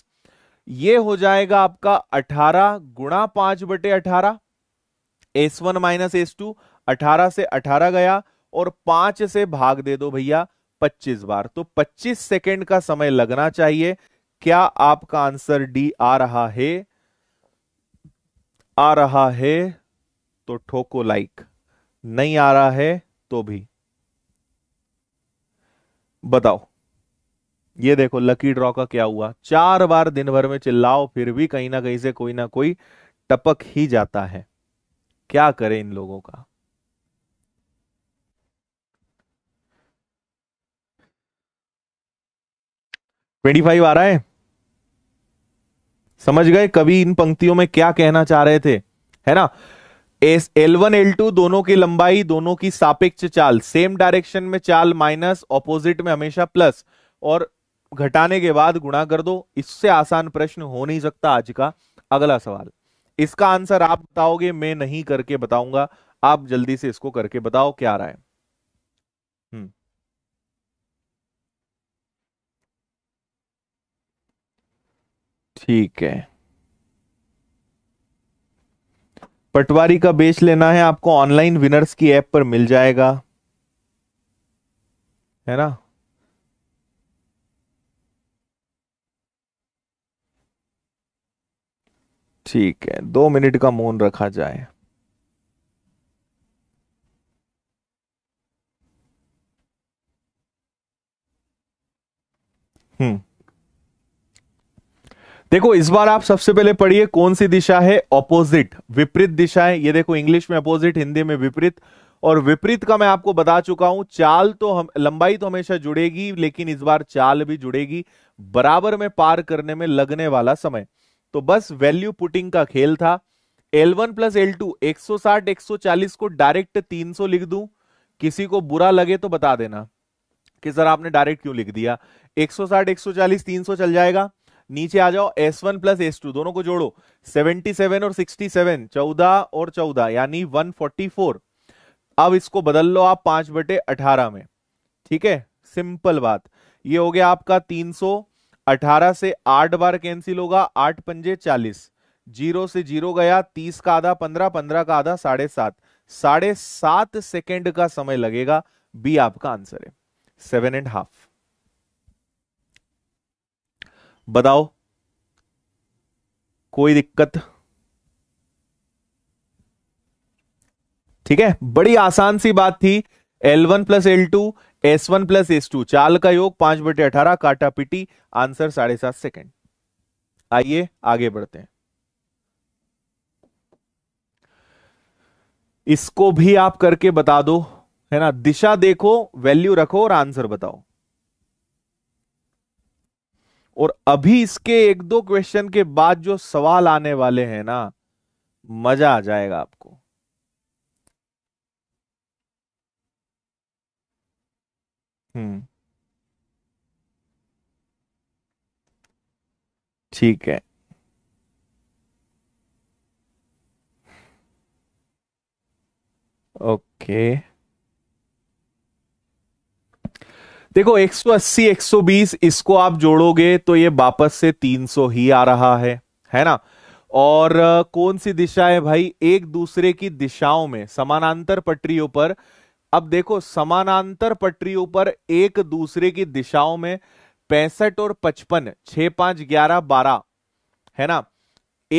ये हो जाएगा आपका 18 गुणा पांच बटे अठारह S one minus S two अठारह से 18 गया और पांच से भाग दे दो भैया 25 बार तो 25 सेकेंड का समय लगना चाहिए क्या आपका आंसर डी आ रहा है आ रहा है तो ठोको लाइक नहीं आ रहा है तो भी बताओ ये देखो लकी ड्रॉ का क्या हुआ चार बार दिन भर में चिल्लाओ फिर भी कहीं ना कहीं से कोई ना कोई टपक ही जाता है क्या करें इन लोगों का ट्वेंटी फाइव आ रहा है समझ गए कवि इन पंक्तियों में क्या कहना चाह रहे थे है ना S L one L two दोनों की लंबाई दोनों की सापेक्ष चाल सेम डायरेक्शन में चाल माइनस ऑपोजिट में हमेशा प्लस और घटाने के बाद गुणा कर दो इससे आसान प्रश्न हो नहीं सकता आज का अगला सवाल इसका आंसर आप बताओगे मैं नहीं करके बताऊंगा आप जल्दी से इसको करके बताओ क्या रहा है ठीक है पटवारी का बेच लेना है आपको ऑनलाइन विनर्स की ऐप पर मिल जाएगा है ना ठीक है दो मिनट का मौन रखा जाए हम्म देखो इस बार आप सबसे पहले पढ़िए कौन सी दिशा है ऑपोजिट विपरीत दिशा है ये देखो इंग्लिश में अपोजिट हिंदी में विपरीत और विपरीत का मैं आपको बता चुका हूं चाल तो हम लंबाई तो हमेशा जुड़ेगी लेकिन इस बार चाल भी जुड़ेगी बराबर में पार करने में लगने वाला समय तो बस वैल्यू पुटिंग का खेल था L1 one plus L to एक को डायरेक्ट 300 लिख दूं किसी को बुरा लगे तो बता देना कि सर आपने डायरेक्ट क्यों लिख दिया 160, 140, 300 चल जाएगा नीचे आ जाओ S one plus S two दोनों को जोड़ो 77 और 67 चौदह और चौदह यानी 144 अब इसको बदल लो आप पांच बटे अठारह में ठीक है सिंपल बात ये हो गया आपका 318 से आठ बार कैंसिल होगा आठ पंजे चालीस जीरो से जीरो गया तीस का आधा पंद्रह पंद्रह का आधा साढ़े सात साढ़े सात सेकेंड का समय लगेगा बी आपका आंसर है सेवन एंड हाफ बताओ कोई दिक्कत ठीक है बड़ी आसान सी बात थी L1 one plus L two S one plus S two चाल का योग पांच बटे अठारह काटा पिटी आंसर साढ़े सात सेकेंड आइए आगे बढ़ते हैं इसको भी आप करके बता दो है ना दिशा देखो वैल्यू रखो और आंसर बताओ और अभी इसके एक दो क्वेश्चन के बाद जो सवाल आने वाले हैं ना मजा आ जाएगा आपको हम्म ठीक है ओके okay. देखो 180 120 इसको आप जोड़ोगे तो ये वापस से 300 ही आ रहा है है ना और कौन सी दिशा है भाई एक दूसरे की दिशाओं में समानांतर पटरियों पर अब देखो समानांतर पटरियों पर एक दूसरे की दिशाओं में पैंसठ और पचपन छह पांच ग्यारह बारह है ना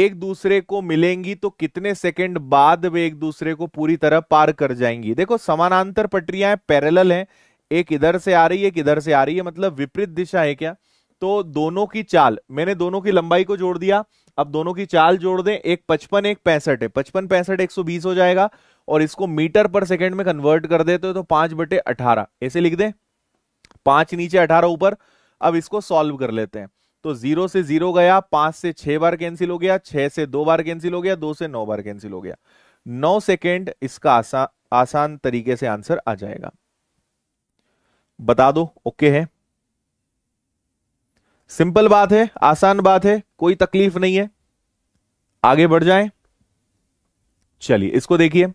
एक दूसरे को मिलेंगी तो कितने सेकंड बाद वे एक दूसरे को पूरी तरह पार कर जाएंगी देखो समानांतर पटरियां पैरेलल हैं एक इधर से आ रही है एक इधर से आ रही है मतलब विपरीत दिशा है क्या तो दोनों की चाल मैंने दोनों की लंबाई को जोड़ दिया अब दोनों की चाल जोड़ दें एक पचपन एक पैंसठ है पचपन पैंसठ एक सौ बीस हो जाएगा और इसको मीटर पर सेकेंड में कन्वर्ट कर देते हो तो पांच बटे अठारह ऐसे लिख दें पांच नीचे अठारह ऊपर अब इसको सॉल्व कर लेते हैं तो जीरो से जीरो गया पांच से छह बार कैंसिल हो गया छह से दो बार कैंसिल हो गया दो से नौ बार कैंसिल हो गया नौ सेकेंड इसका आसा, आसान तरीके से आंसर आ जाएगा बता दो ओके है सिंपल बात है आसान बात है कोई तकलीफ नहीं है आगे बढ़ जाएं चलिए इसको देखिए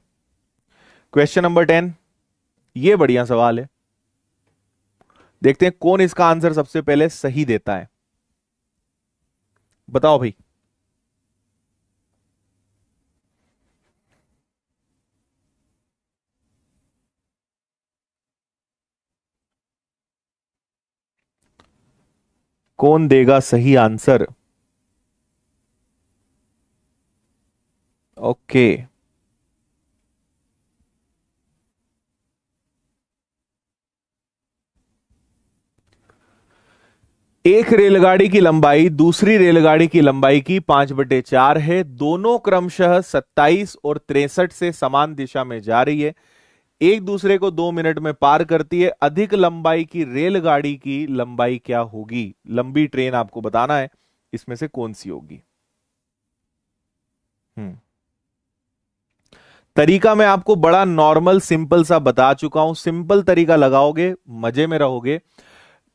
क्वेश्चन नंबर टेन ये बढ़िया सवाल है देखते हैं कौन इसका आंसर सबसे पहले सही देता है बताओ भाई कौन देगा सही आंसर ओके okay. एक रेलगाड़ी की लंबाई दूसरी रेलगाड़ी की लंबाई की पांच बटे चार है दोनों क्रमशः सत्ताईस और तिरसठ से समान दिशा में जा रही है एक दूसरे को दो मिनट में पार करती है अधिक लंबाई की रेलगाड़ी की लंबाई क्या होगी लंबी ट्रेन आपको बताना है इसमें से कौन सी होगी हम्म। तरीका मैं आपको बड़ा नॉर्मल सिंपल सा बता चुका हूं सिंपल तरीका लगाओगे मजे में रहोगे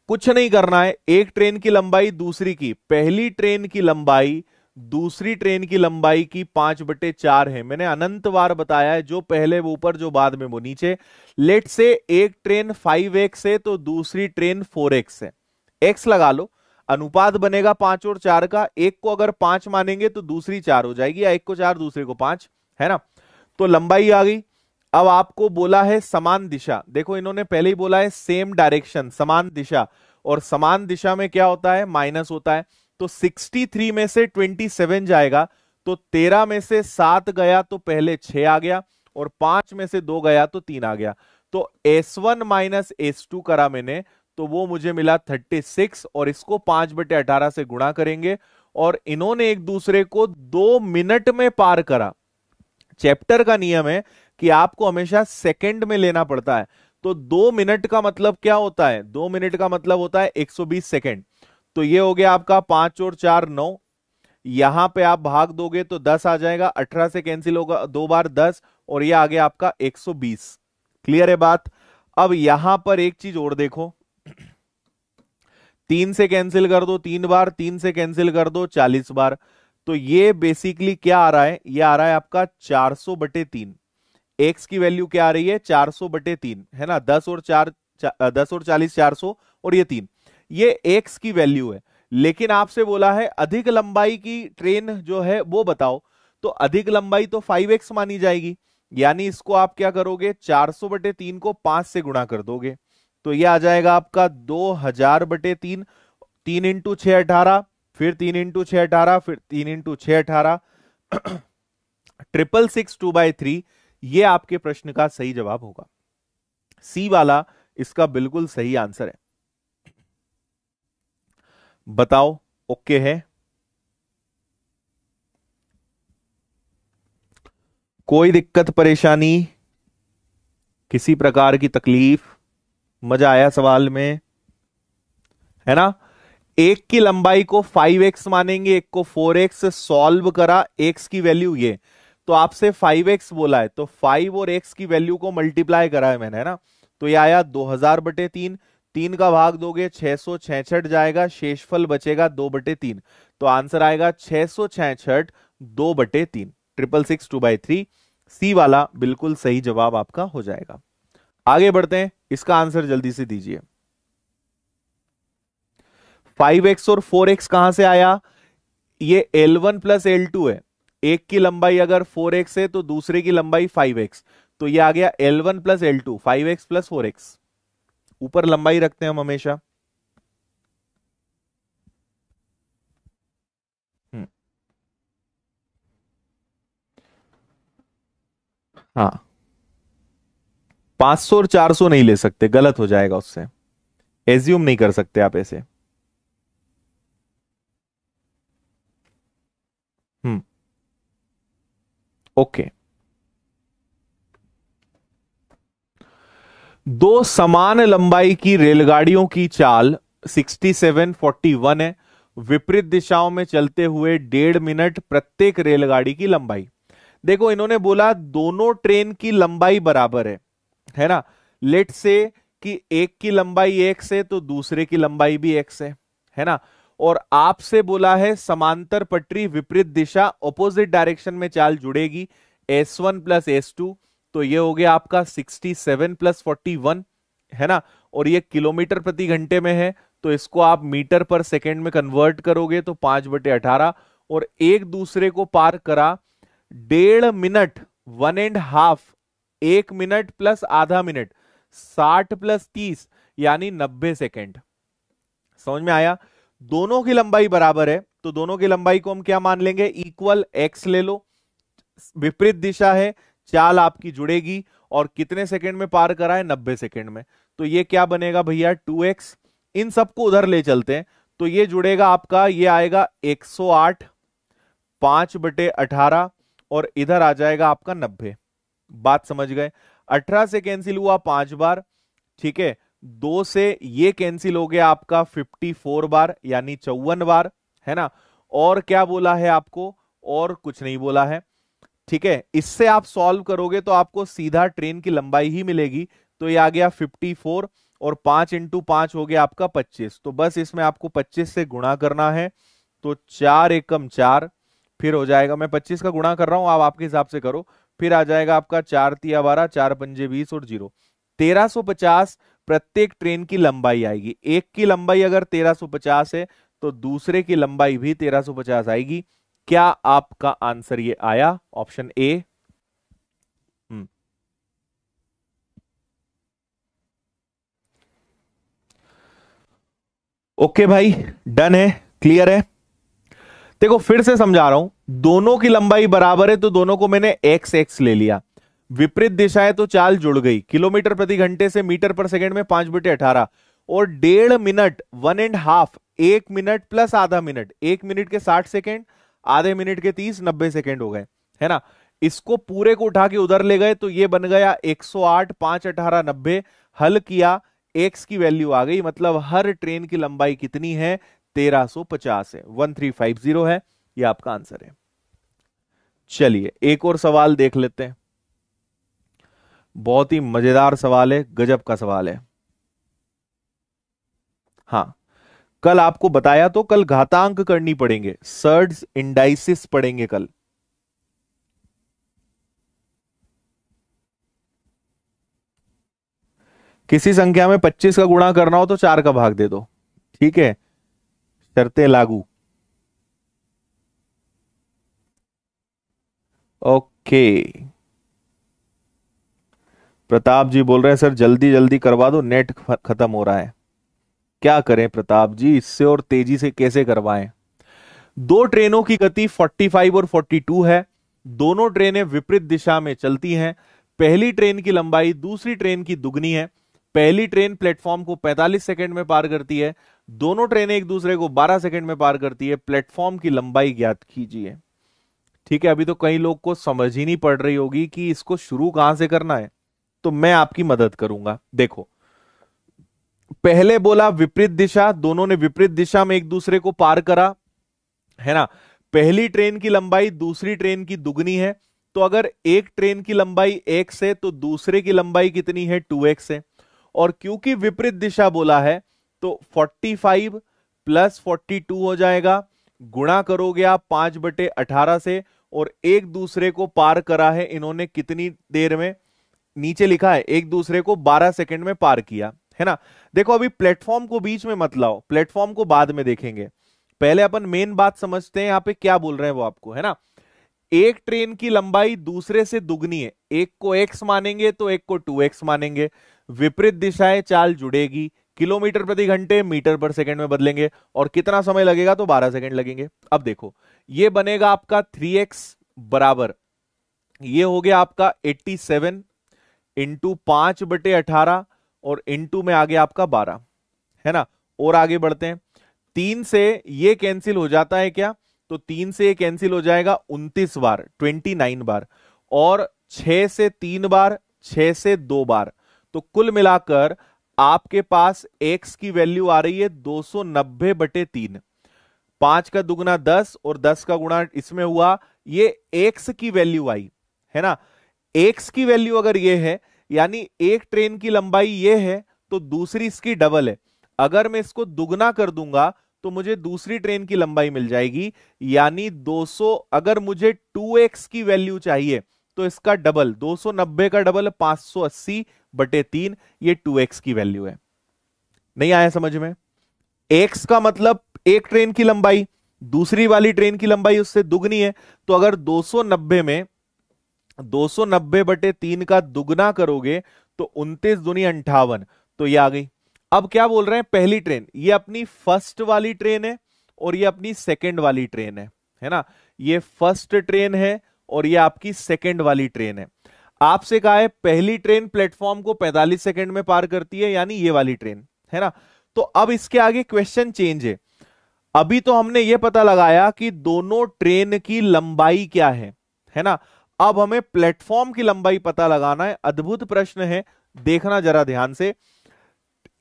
कुछ नहीं करना है एक ट्रेन की लंबाई दूसरी की पहली ट्रेन की लंबाई दूसरी ट्रेन की लंबाई की पांच बटे चार है मैंने अनंत बार बताया है जो पहले वो ऊपर जो बाद में वो नीचे लेट से एक ट्रेन फाइव एक्स है तो दूसरी ट्रेन फोर एक्स है एक्स लगा लो अनुपात बनेगा पांच और चार का एक को अगर पांच मानेंगे तो दूसरी चार हो जाएगी या एक को चार दूसरे को पांच है ना तो लंबाई आ गई अब आपको बोला है समान दिशा देखो इन्होंने पहले ही बोला है सेम डायरेक्शन समान दिशा और समान दिशा में क्या होता है माइनस होता है तो 63 में से 27 जाएगा तो 13 में से सात गया तो पहले छ आ गया और पांच में से दो गया तो तीन आ गया तो S1 वन माइनस एस करा मैंने तो वो मुझे मिला 36 और इसको पांच बटे अठारह से गुणा करेंगे और इन्होंने एक दूसरे को दो मिनट में पार करा चैप्टर का नियम है कि आपको हमेशा सेकंड में लेना पड़ता है तो दो मिनट का मतलब क्या होता है दो मिनट का मतलब होता है 120 सेकंड तो ये हो गया आपका पांच और चार नौ यहां पे आप भाग दोगे तो दस आ जाएगा अठारह से कैंसिल होगा दो बार दस और ये आ गया आपका एक सौ बीस क्लियर है बात अब यहां पर एक चीज और देखो तीन से कैंसिल कर दो तीन बार तीन से कैंसिल कर दो चालीस बार तो ये बेसिकली क्या आ रहा है ये आ रहा है आपका चार सौ बटे तीन एक्स की वैल्यू क्या आ रही है चार सौ बटे तीन है ना दस और चार चा, दस और चालीस चार सौ और ये तीन ये एक्स की वैल्यू है लेकिन आपसे बोला है अधिक लंबाई की ट्रेन जो है वो बताओ तो अधिक लंबाई तो फाइव एक्स मानी जाएगी यानी इसको आप क्या करोगे चार सौ बटे तीन को पांच से गुणा कर दोगे तो ये आ जाएगा आपका दो हजार बटे तीन तीन इंटू छ अठारह फिर तीन इंटू छ अठारह फिर तीन इंटू छ अठारह triple six two by three ये आपके प्रश्न का सही जवाब होगा सी वाला इसका बिल्कुल सही आंसर है बताओ ओके है कोई दिक्कत परेशानी किसी प्रकार की तकलीफ मजा आया सवाल में है ना एक की लंबाई को 5x मानेंगे एक को 4x सॉल्व करा x की वैल्यू ये तो आपसे 5x बोला है तो 5 और x की वैल्यू को मल्टीप्लाई करा है मैंने है ना तो ये आया 2000 बटे तीन तीन का भाग दोगे छह सौ जाएगा शेषफल बचेगा दो बटे तीन तो आंसर आएगा छह सौ छठ दो बटे तीन triple six two by three C वाला बिल्कुल सही जवाब आपका हो जाएगा आगे बढ़ते हैं इसका आंसर जल्दी से दीजिए फाइव एक्स और फोर एक्स कहां से आया ये L one plus L two है एक की लंबाई अगर फोर एक्स है तो दूसरे की लंबाई फाइव एक्स तो ये आ गया L one plus L two five x plus four x ऊपर लंबाई रखते हैं हम हमेशा हम्म। हाँ पांच सौ और चार सौ नहीं ले सकते गलत हो जाएगा उससे एज्यूम नहीं कर सकते आप ऐसे हम्म ओके दो समान लंबाई की रेलगाड़ियों की चाल 67, 41 है विपरीत दिशाओं में चलते हुए डेढ़ मिनट प्रत्येक रेलगाड़ी की लंबाई देखो इन्होंने बोला दोनों ट्रेन की लंबाई बराबर है है ना लेट से कि एक की लंबाई एक्स है तो दूसरे की लंबाई भी एक्स से है ना और आपसे बोला है समांतर पटरी विपरीत दिशा ऑपोजिट डायरेक्शन में चाल जुड़ेगी S one plus S two तो ये हो गया आपका 67 प्लस फोर्टी है ना और ये किलोमीटर प्रति घंटे में है तो इसको आप मीटर पर सेकेंड में कन्वर्ट करोगे तो पांच बटे अठारह और एक दूसरे को पार करा डेढ़ मिनट वन एंड हाफ एक मिनट प्लस आधा मिनट साठ प्लस तीस यानी नब्बे सेकेंड समझ में आया दोनों की लंबाई बराबर है तो दोनों की लंबाई को हम क्या मान लेंगे इक्वल एक्स ले लो विपरीत दिशा है चाल आपकी जुड़ेगी और कितने सेकंड में पार कराए नब्बे सेकंड में तो ये क्या बनेगा भैया टू एक्स इन सबको उधर ले चलते हैं तो ये जुड़ेगा आपका ये आएगा 108 आठ पांच बटे अठारह और इधर आ जाएगा आपका नब्बे बात समझ गए अठारह से कैंसिल हुआ पांच बार ठीक है दो से ये कैंसिल हो गया आपका 54 बार यानी चौवन बार है ना और क्या बोला है आपको और कुछ नहीं बोला है ठीक है इससे आप सॉल्व करोगे तो आपको सीधा ट्रेन की लंबाई ही मिलेगी तो ये आ गया 54 और पांच इंटू पांच हो गया आपका 25 तो बस इसमें आपको 25 से गुणा करना है तो चार एकम चार फिर हो जाएगा मैं 25 का गुणा कर रहा हूं आप आपके हिसाब से करो फिर आ जाएगा आपका चार तिया बारह चार पंजे बीस और जीरो तेरह प्रत्येक ट्रेन की लंबाई आएगी एक की लंबाई अगर तेरह है तो दूसरे की लंबाई भी तेरह आएगी क्या आपका आंसर ये आया ऑप्शन ए हम्म। ओके भाई डन है क्लियर है देखो फिर से समझा रहा हूं दोनों की लंबाई बराबर है तो दोनों को मैंने एक्स एक्स ले लिया विपरीत दिशाएं तो चाल जुड़ गई किलोमीटर प्रति घंटे से मीटर पर सेकंड में पांच बटे अठारह और डेढ़ मिनट वन एंड हाफ एक मिनट प्लस आधा मिनट एक मिनट के साठ सेकेंड आधे मिनट के तीस नब्बे सेकेंड हो गए है ना इसको पूरे को उठा के उधर ले गए तो ये बन गया 108 पांच अठारह नब्बे हल किया x की वैल्यू आ गई मतलब हर ट्रेन की लंबाई कितनी है 1350 है 1350 है ये आपका आंसर है चलिए एक और सवाल देख लेते हैं बहुत ही मजेदार सवाल है गजब का सवाल है हाँ कल आपको बताया तो कल घातांक करनी पड़ेंगे सर्ड्स इंडाइसिस पढ़ेंगे कल किसी संख्या में 25 का गुणा करना हो तो चार का भाग दे दो ठीक है शर्तें लागू ओके प्रताप जी बोल रहे हैं सर जल्दी जल्दी करवा दो नेट खत्म हो रहा है क्या करें प्रताप जी इससे और तेजी से कैसे करवाएं दो ट्रेनों की गति 45 और 42 है दोनों ट्रेनें विपरीत दिशा में चलती हैं पहली ट्रेन की लंबाई दूसरी ट्रेन की दुगनी है पहली ट्रेन प्लेटफॉर्म को 45 सेकंड में पार करती है दोनों ट्रेनें एक दूसरे को 12 सेकंड में पार करती है प्लेटफॉर्म की लंबाई ज्ञात कीजिए ठीक है अभी तो कई लोग को समझ ही नहीं पड़ रही होगी कि इसको शुरू कहां से करना है तो मैं आपकी मदद करूंगा देखो पहले बोला विपरीत दिशा दोनों ने विपरीत दिशा में एक दूसरे को पार करा है ना पहली ट्रेन की लंबाई दूसरी ट्रेन की दुगनी है तो अगर एक ट्रेन की लंबाई एक्स है तो दूसरे की लंबाई कितनी है टू एक्स है और क्योंकि विपरीत दिशा बोला है तो 45 प्लस टू हो जाएगा गुणा करोगे आप पांच बटे अठारह से और एक दूसरे को पार करा है इन्होंने कितनी देर में नीचे लिखा है एक दूसरे को 12 सेकंड में पार किया है ना देखो अभी प्लेटफॉर्म को बीच में मत लाओ प्लेटफॉर्म को बाद में देखेंगे पहले अपन मेन बात समझते हैं यहाँ पे क्या बोल रहे हैं वो आपको है ना एक ट्रेन की लंबाई दूसरे से दुगनी है एक को एक्स मानेंगे तो एक को टू एक्स मानेंगे विपरीत दिशाएं चाल जुड़ेगी किलोमीटर प्रति घंटे मीटर पर सेकंड में बदलेंगे और कितना समय लगेगा तो 12 सेकंड लगेंगे अब देखो ये बनेगा आपका 3x बराबर ये हो गया आपका 87 सेवन इंटू पांच बटे अठारह और टू में आगे आपका बारह है ना और आगे बढ़ते हैं तीन से ये कैंसिल हो जाता है क्या तो तीन से ये कैंसिल हो जाएगा उन्तीस बार ट्वेंटी नाइन बार और छ से तीन बार छ से दो बार तो कुल मिलाकर आपके पास x की वैल्यू आ रही है दो सौ नब्बे बटे तीन पांच का दुगना दस और दस का गुणा इसमें हुआ ये x की वैल्यू आई है ना x की वैल्यू अगर ये है यानी एक ट्रेन की लंबाई ये है तो दूसरी इसकी डबल है अगर मैं इसको दुगना कर दूंगा तो मुझे दूसरी ट्रेन की लंबाई मिल जाएगी यानी 200 अगर मुझे 2x की वैल्यू चाहिए तो इसका डबल 290 का डबल 580 बटे तीन ये टू की वैल्यू है नहीं आया समझ में x का मतलब एक ट्रेन की लंबाई दूसरी वाली ट्रेन की लंबाई उससे दुगनी है तो अगर 290 में 290 बटे तीन का दुगना करोगे तो उन्तीस दुनी अंठावन तो ये आ गई अब क्या बोल रहे हैं पहली ट्रेन ये अपनी फर्स्ट वाली ट्रेन है और ये अपनी सेकेंड वाली ट्रेन है है ना ये फर्स्ट ट्रेन है और ये आपकी सेकेंड वाली ट्रेन है आपसे कहा है पहली ट्रेन प्लेटफॉर्म को 45 सेकंड में पार करती है यानी ये वाली ट्रेन है ना तो अब इसके आगे क्वेश्चन चेंज है अभी तो हमने ये पता लगाया कि दोनों ट्रेन की लंबाई क्या है है ना अब हमें प्लेटफॉर्म की लंबाई पता लगाना है अद्भुत प्रश्न है देखना जरा ध्यान से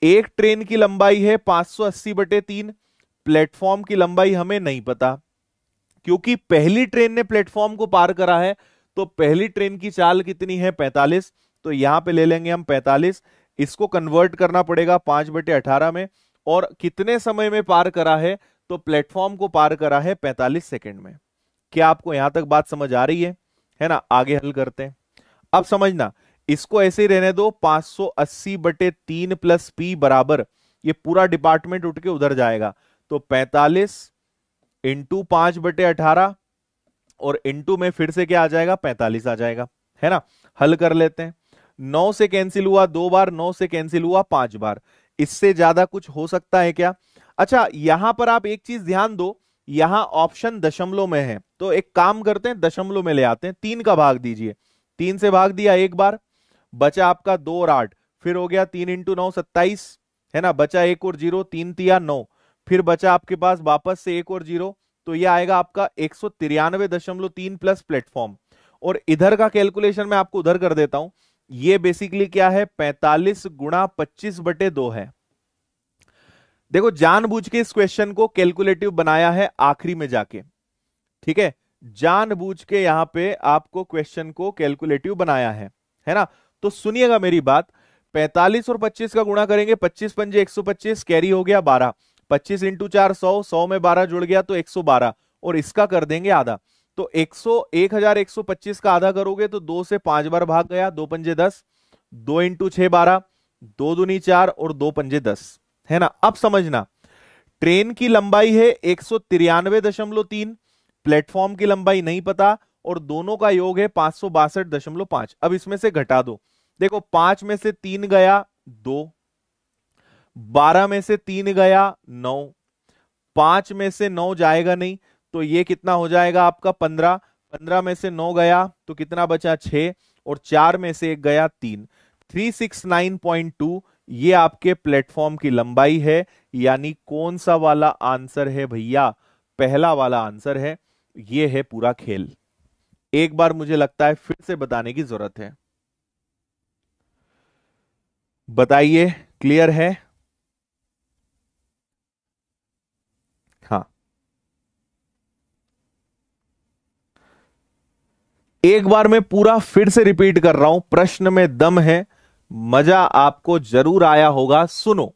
एक ट्रेन की लंबाई है 580 बटे तीन प्लेटफॉर्म की लंबाई हमें नहीं पता क्योंकि पहली ट्रेन ने प्लेटफॉर्म को पार करा है तो पहली ट्रेन की चाल कितनी है 45 तो यहां पे ले लेंगे हम 45 इसको कन्वर्ट करना पड़ेगा पांच बटे अठारह में और कितने समय में पार करा है तो प्लेटफॉर्म को पार करा है 45 सेकंड में क्या आपको यहां तक बात समझ आ रही है है ना आगे हल करते हैं अब समझना इसको ऐसे ही रहने दो 580 बटे तीन प्लस पी बराबर ये पूरा डिपार्टमेंट उठ के उधर जाएगा तो 45 इंटू पांच बटे अठारह और इंटू में फिर से क्या आ जाएगा 45 आ जाएगा है ना हल कर लेते हैं नौ से कैंसिल हुआ दो बार नौ से कैंसिल हुआ पांच बार इससे ज्यादा कुछ हो सकता है क्या अच्छा यहां पर आप एक चीज ध्यान दो यहां ऑप्शन दशमलव में है तो एक काम करते हैं दशमलव में ले आते हैं तीन का भाग दीजिए तीन से भाग दिया एक बार बचा आपका दो और आठ फिर हो गया तीन इंटू नौ सत्ताईस है ना बचा एक और जीरो तीन तिया नौ फिर बचा आपके पास वापस से एक और जीरो तो ये आएगा आपका एक सौ तिरानवे दशमलव तीन प्लस प्लेटफॉर्म और इधर का कैलकुलेशन मैं आपको उधर कर देता हूं ये बेसिकली क्या है पैंतालीस गुणा पच्चीस बटे दो है देखो जानबूझ के इस क्वेश्चन को कैलकुलेटिव बनाया है आखिरी में जाके ठीक है जानबूझ के यहां पे आपको क्वेश्चन को कैलकुलेटिव बनाया है है ना तो सुनिएगा मेरी बात 45 और 25 का गुणा करेंगे 25 पंजे 125 कैरी हो गया 12 25 इंटू चार सौ सौ में 12 जुड़ गया तो 112 और इसका कर देंगे आधा तो 100 सौ का आधा करोगे तो दो से पांच बार भाग गया दो पंजे दस दो इंटू छह बारह दो दूनी चार और दो पंजे दस है ना अब समझना ट्रेन की लंबाई है एक प्लेटफॉर्म की लंबाई नहीं पता और दोनों का योग है पांच अब इसमें से घटा दो देखो पांच में से तीन गया दो बारह में से तीन गया नौ पांच में से नौ जाएगा नहीं तो ये कितना हो जाएगा आपका पंद्रह पंद्रह में से नौ गया तो कितना बचा छ और चार में से एक गया तीन three six nine point two ये आपके प्लेटफॉर्म की लंबाई है यानी कौन सा वाला आंसर है भैया पहला वाला आंसर है ये है पूरा खेल एक बार मुझे लगता है फिर से बताने की जरूरत है बताइए क्लियर है हाँ एक बार मैं पूरा फिर से रिपीट कर रहा हूं प्रश्न में दम है मजा आपको जरूर आया होगा सुनो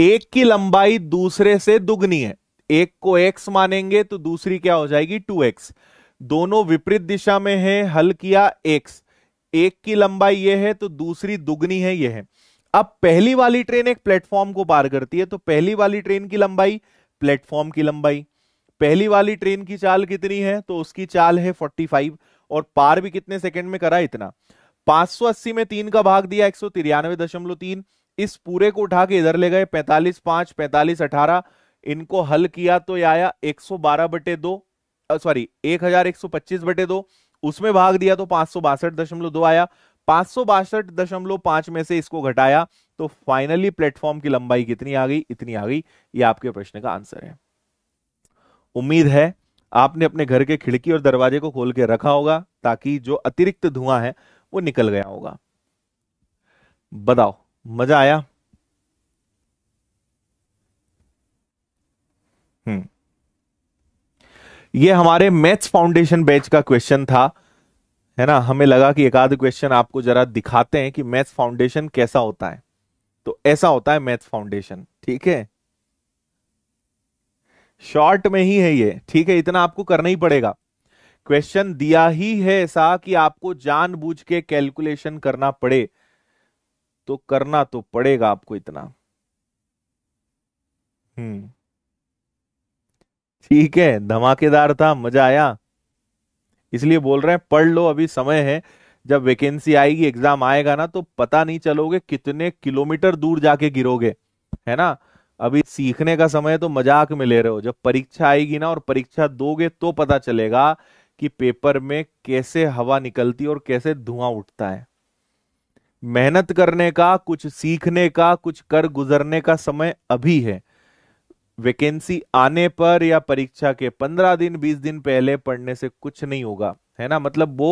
एक की लंबाई दूसरे से दुगनी है एक को एक्स मानेंगे तो दूसरी क्या हो जाएगी टू एक्स दोनों विपरीत दिशा में है हल किया एक्स एक की लंबाई ये है तो दूसरी दुगनी है ये है अब पहली वाली ट्रेन एक प्लेटफॉर्म को पार करती है तो पहली वाली ट्रेन की लंबाई प्लेटफॉर्म की लंबाई पहली वाली ट्रेन की चाल कितनी है तो उसकी चाल है 45 और पार भी कितने सेकंड में करा इतना 580 में तीन का भाग दिया एक सौ तिरानवे दशमलव तीन इस पूरे को उठा के इधर ले गए 45 पांच पैंतालीस अठारह इनको हल किया तो आया 112 बटे दो सॉरी पच्चीस बटे दो उसमें भाग दिया तो पांच आया पांच में से इसको घटाया तो फाइनली प्लेटफॉर्म की लंबाई कितनी आ गई इतनी आ गई ये आपके प्रश्न का आंसर है उम्मीद है आपने अपने घर के खिड़की और दरवाजे को खोल के रखा होगा ताकि जो अतिरिक्त धुआं है वो निकल गया होगा बताओ मजा आया हम्म ये हमारे मैथ्स फाउंडेशन बैच का क्वेश्चन था है ना हमें लगा कि एक आध क्वेश्चन आपको जरा दिखाते हैं कि मैथ्स फाउंडेशन कैसा होता है तो ऐसा होता है मैथ्स फाउंडेशन ठीक है शॉर्ट में ही है ये ठीक है इतना आपको करना ही पड़ेगा क्वेश्चन दिया ही है ऐसा कि आपको जानबूझ के कैलकुलेशन करना पड़े तो करना तो पड़ेगा आपको इतना हम्म ठीक है धमाकेदार था मजा आया इसलिए बोल रहे हैं पढ़ लो अभी समय है जब वैकेंसी आएगी एग्जाम आएगा ना तो पता नहीं चलोगे कितने किलोमीटर दूर जाके गिरोगे है ना अभी सीखने का समय तो मजाक में ले रहे हो जब परीक्षा आएगी ना और परीक्षा दोगे तो पता चलेगा कि पेपर में कैसे हवा निकलती और कैसे धुआं उठता है मेहनत करने का कुछ सीखने का कुछ कर गुजरने का समय अभी है वैकेंसी आने पर या परीक्षा के पंद्रह दिन बीस दिन पहले पढ़ने से कुछ नहीं होगा है ना मतलब वो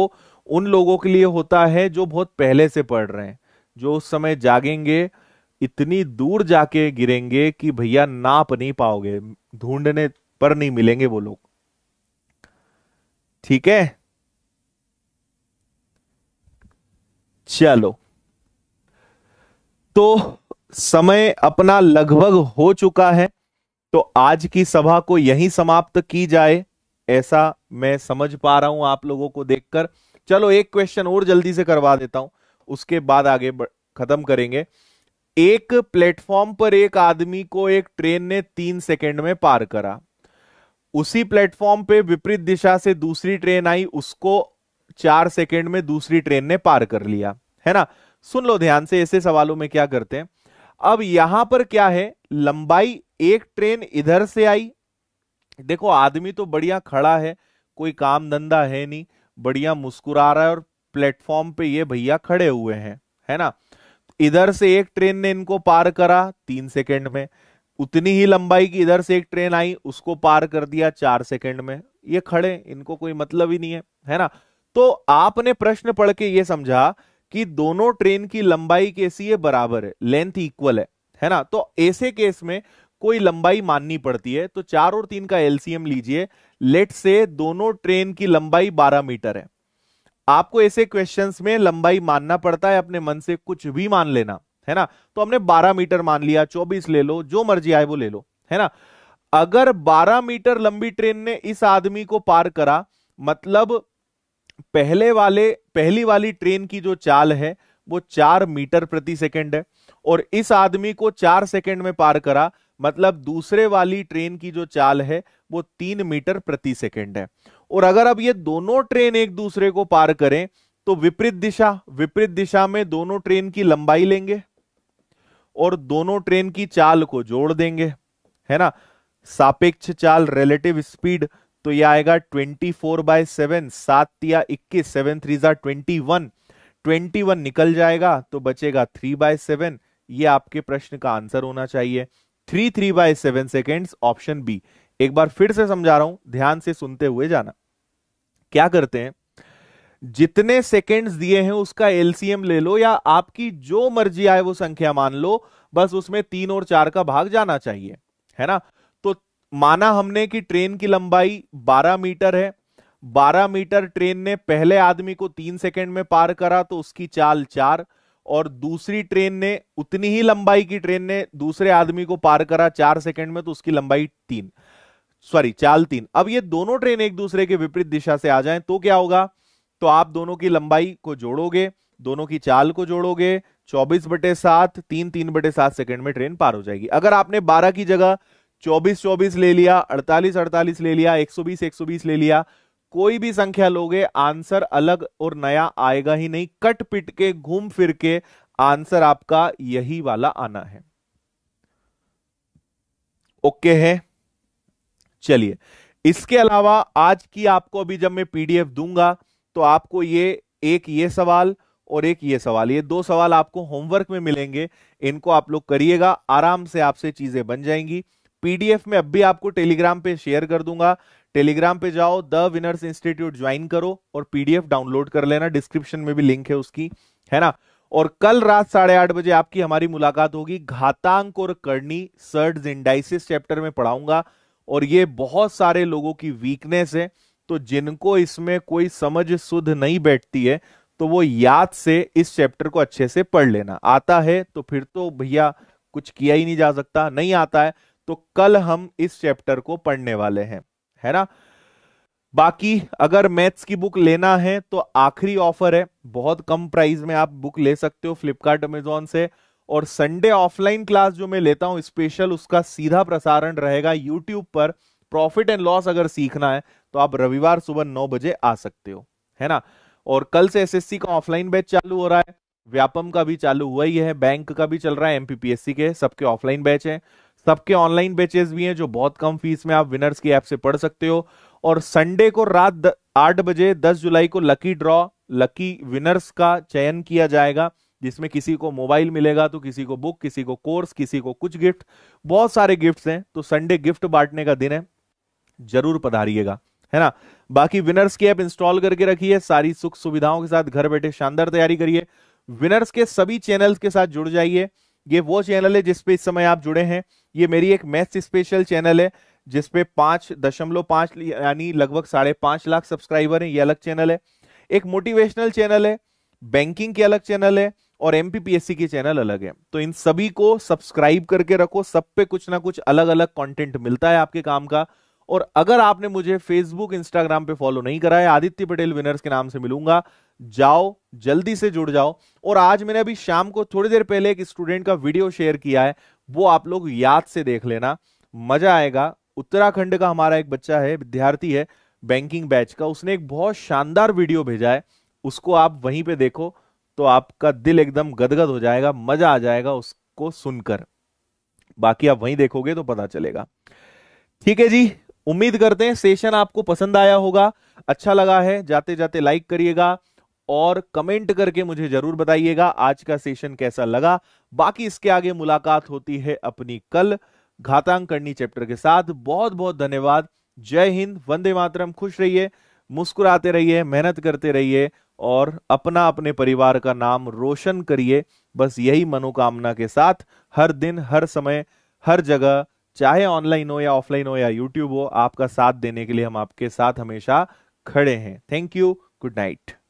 उन लोगों के लिए होता है जो बहुत पहले से पढ़ रहे हैं जो उस समय जागेंगे इतनी दूर जाके गिरेंगे कि भैया नाप नहीं पाओगे ढूंढने पर नहीं मिलेंगे वो लोग ठीक है चलो तो समय अपना लगभग हो चुका है तो आज की सभा को यहीं समाप्त की जाए ऐसा मैं समझ पा रहा हूं आप लोगों को देखकर चलो एक क्वेश्चन और जल्दी से करवा देता हूं उसके बाद आगे खत्म करेंगे एक प्लेटफॉर्म पर एक आदमी को एक ट्रेन ने तीन सेकंड में पार करा उसी प्लेटफॉर्म पे विपरीत दिशा से दूसरी ट्रेन आई उसको चार सेकेंड में दूसरी ट्रेन ने पार कर लिया है ना सुन लो ध्यान से ऐसे सवालों में क्या करते हैं अब यहां पर क्या है लंबाई एक ट्रेन इधर से आई देखो आदमी तो बढ़िया खड़ा है कोई काम धंधा है नहीं बढ़िया मुस्कुरा रहा है और प्लेटफॉर्म पे ये भैया खड़े हुए हैं है ना इधर से एक ट्रेन ने इनको पार करा तीन सेकंड में उतनी ही लंबाई की इधर से एक ट्रेन आई उसको पार कर दिया चार सेकंड में ये खड़े इनको कोई मतलब ही नहीं है है ना तो आपने प्रश्न पढ़ के ये समझा कि दोनों ट्रेन की लंबाई कैसी है बराबर है लेंथ इक्वल है है ना तो ऐसे केस में कोई लंबाई माननी पड़ती है तो चार और तीन का एलसीएम लीजिए लेट से दोनों ट्रेन की लंबाई बारह मीटर है आपको ऐसे क्वेश्चंस में लंबाई मानना पड़ता है अपने मन से कुछ भी मान लेना है ना तो हमने 12 मीटर मान लिया 24 ले लो जो मर्जी आए वो ले लो है ना अगर 12 मीटर लंबी ट्रेन ने इस आदमी को पार करा मतलब पहले वाले पहली वाली ट्रेन की जो चाल है वो चार मीटर प्रति सेकेंड है और इस आदमी को चार सेकेंड में पार करा मतलब दूसरे वाली ट्रेन की जो चाल है वो तीन मीटर प्रति सेकंड है और अगर अब ये दोनों ट्रेन एक दूसरे को पार करें तो विपरीत दिशा विपरीत दिशा में दोनों ट्रेन की लंबाई लेंगे और दोनों ट्रेन की चाल को जोड़ देंगे है ना सापेक्ष चाल रिलेटिव स्पीड तो ये आएगा 24 फोर बाय सेवन सात या इक्कीस सेवन थ्री जार ट्वेंटी वन ट्वेंटी वन निकल जाएगा तो बचेगा थ्री बाय सेवन ये आपके प्रश्न का आंसर होना चाहिए three three by seven second option B एक बार फिर से समझा रहा हूं ध्यान से सुनते हुए जाना क्या करते हैं जितने सेकेंड्स दिए हैं उसका एलसीएम ले लो या आपकी जो मर्जी आए वो संख्या मान लो बस उसमें तीन और चार का भाग जाना चाहिए है ना तो माना हमने कि ट्रेन की लंबाई 12 मीटर है 12 मीटर ट्रेन ने पहले आदमी को तीन सेकेंड में पार करा तो उसकी चाल चार और दूसरी ट्रेन ने उतनी ही लंबाई की ट्रेन ने दूसरे आदमी को पार करा चार सेकेंड में तो उसकी लंबाई तीन सॉरी चाल तीन अब ये दोनों ट्रेन एक दूसरे के विपरीत दिशा से आ जाएं तो क्या होगा तो आप दोनों की लंबाई को जोड़ोगे दोनों की चाल को जोड़ोगे चौबीस बटे सात तीन तीन बटे सात सेकेंड में ट्रेन पार हो जाएगी अगर आपने बारह की जगह चौबीस चौबीस ले लिया अड़तालीस अड़तालीस ले लिया एक सौ बीस एक सौ बीस ले लिया कोई भी संख्या लोगे आंसर अलग और नया आएगा ही नहीं कट पिट के घूम फिर के आंसर आपका यही वाला आना है ओके है चलिए इसके अलावा आज की आपको अभी जब मैं पीडीएफ दूंगा तो आपको ये एक ये सवाल और एक ये सवाल ये दो सवाल आपको होमवर्क में मिलेंगे इनको आप लोग करिएगा आराम से आपसे चीजें बन जाएंगी पीडीएफ में अब भी आपको टेलीग्राम पे शेयर कर दूंगा टेलीग्राम पे जाओ द विनर्स इंस्टीट्यूट ज्वाइन करो और पीडीएफ डाउनलोड कर लेना डिस्क्रिप्शन में भी लिंक है उसकी है ना और कल रात साढ़े आठ बजे आपकी हमारी मुलाकात होगी घातांक और करनी सर्ड इंडाइसिस चैप्टर में पढ़ाऊंगा और ये बहुत सारे लोगों की वीकनेस है तो जिनको इसमें कोई समझ सुध नहीं बैठती है तो वो याद से इस चैप्टर को अच्छे से पढ़ लेना आता है तो फिर तो भैया कुछ किया ही नहीं जा सकता नहीं आता है तो कल हम इस चैप्टर को पढ़ने वाले हैं है ना बाकी अगर मैथ्स की बुक लेना है तो आखिरी ऑफर है बहुत कम प्राइस में आप बुक ले सकते हो फ्लिपकार्ट अमेजोन से और संडे ऑफलाइन क्लास जो मैं लेता हूं स्पेशल उसका सीधा प्रसारण रहेगा यूट्यूब पर प्रॉफिट एंड लॉस अगर सीखना है तो आप रविवार सुबह नौ बजे आ सकते हो है ना और कल से एसएससी का ऑफलाइन बैच चालू हो रहा है व्यापम का भी चालू हुआ ही है बैंक का भी चल रहा है एमपीपीएससी के सबके ऑफलाइन बैच है सबके ऑनलाइन बैचेस भी हैं जो बहुत कम फीस में आप विनर्स की ऐप से पढ़ सकते हो और संडे को रात आठ बजे दस जुलाई को लकी ड्रॉ लकी विनर्स का चयन किया जाएगा जिसमें किसी को मोबाइल मिलेगा तो किसी को बुक किसी को कोर्स किसी को कुछ गिफ्ट बहुत सारे गिफ्ट्स हैं तो संडे गिफ्ट बांटने का दिन है जरूर पधारिएगा है ना बाकी विनर्स की ऐप इंस्टॉल करके रखिए सारी सुख सुविधाओं के साथ घर बैठे शानदार तैयारी करिए विनर्स के सभी चैनल्स के साथ जुड़ जाइए ये वो चैनल है जिसपे इस समय आप जुड़े हैं ये मेरी एक मैथ स्पेशल चैनल है जिसपे पांच दशमलव पांच यानी लगभग साढ़े पांच लाख सब्सक्राइबर हैं ये अलग चैनल है एक मोटिवेशनल चैनल है बैंकिंग के अलग चैनल है और एमपीपीएससी के चैनल अलग है तो इन सभी को सब्सक्राइब करके रखो सब पे कुछ ना कुछ अलग अलग कॉन्टेंट मिलता है आपके काम का और अगर आपने मुझे फेसबुक इंस्टाग्राम पे फॉलो नहीं करा है आदित्य पटेल विनर्स के नाम से मिलूंगा जाओ जल्दी से जुड़ जाओ और आज मैंने अभी शाम को थोड़ी देर पहले एक स्टूडेंट का वीडियो शेयर किया है वो आप लोग याद से देख लेना मजा आएगा उत्तराखंड का हमारा एक बच्चा है विद्यार्थी है बैंकिंग बैच का उसने एक बहुत शानदार वीडियो भेजा है उसको आप वहीं पे देखो तो आपका दिल एकदम गदगद हो जाएगा मजा आ जाएगा उसको सुनकर बाकी आप वहीं देखोगे तो पता चलेगा ठीक है जी उम्मीद करते हैं सेशन आपको पसंद आया होगा अच्छा लगा है जाते जाते लाइक करिएगा और कमेंट करके मुझे जरूर बताइएगा आज का सेशन कैसा लगा बाकी इसके आगे मुलाकात होती है अपनी कल घातांक करनी चैप्टर के साथ बहुत बहुत धन्यवाद जय हिंद वंदे मातरम खुश रहिए मुस्कुराते रहिए मेहनत करते रहिए और अपना अपने परिवार का नाम रोशन करिए बस यही मनोकामना के साथ हर दिन हर समय हर जगह चाहे ऑनलाइन हो या ऑफलाइन हो या यूट्यूब हो आपका साथ देने के लिए हम आपके साथ हमेशा खड़े हैं थैंक यू गुड नाइट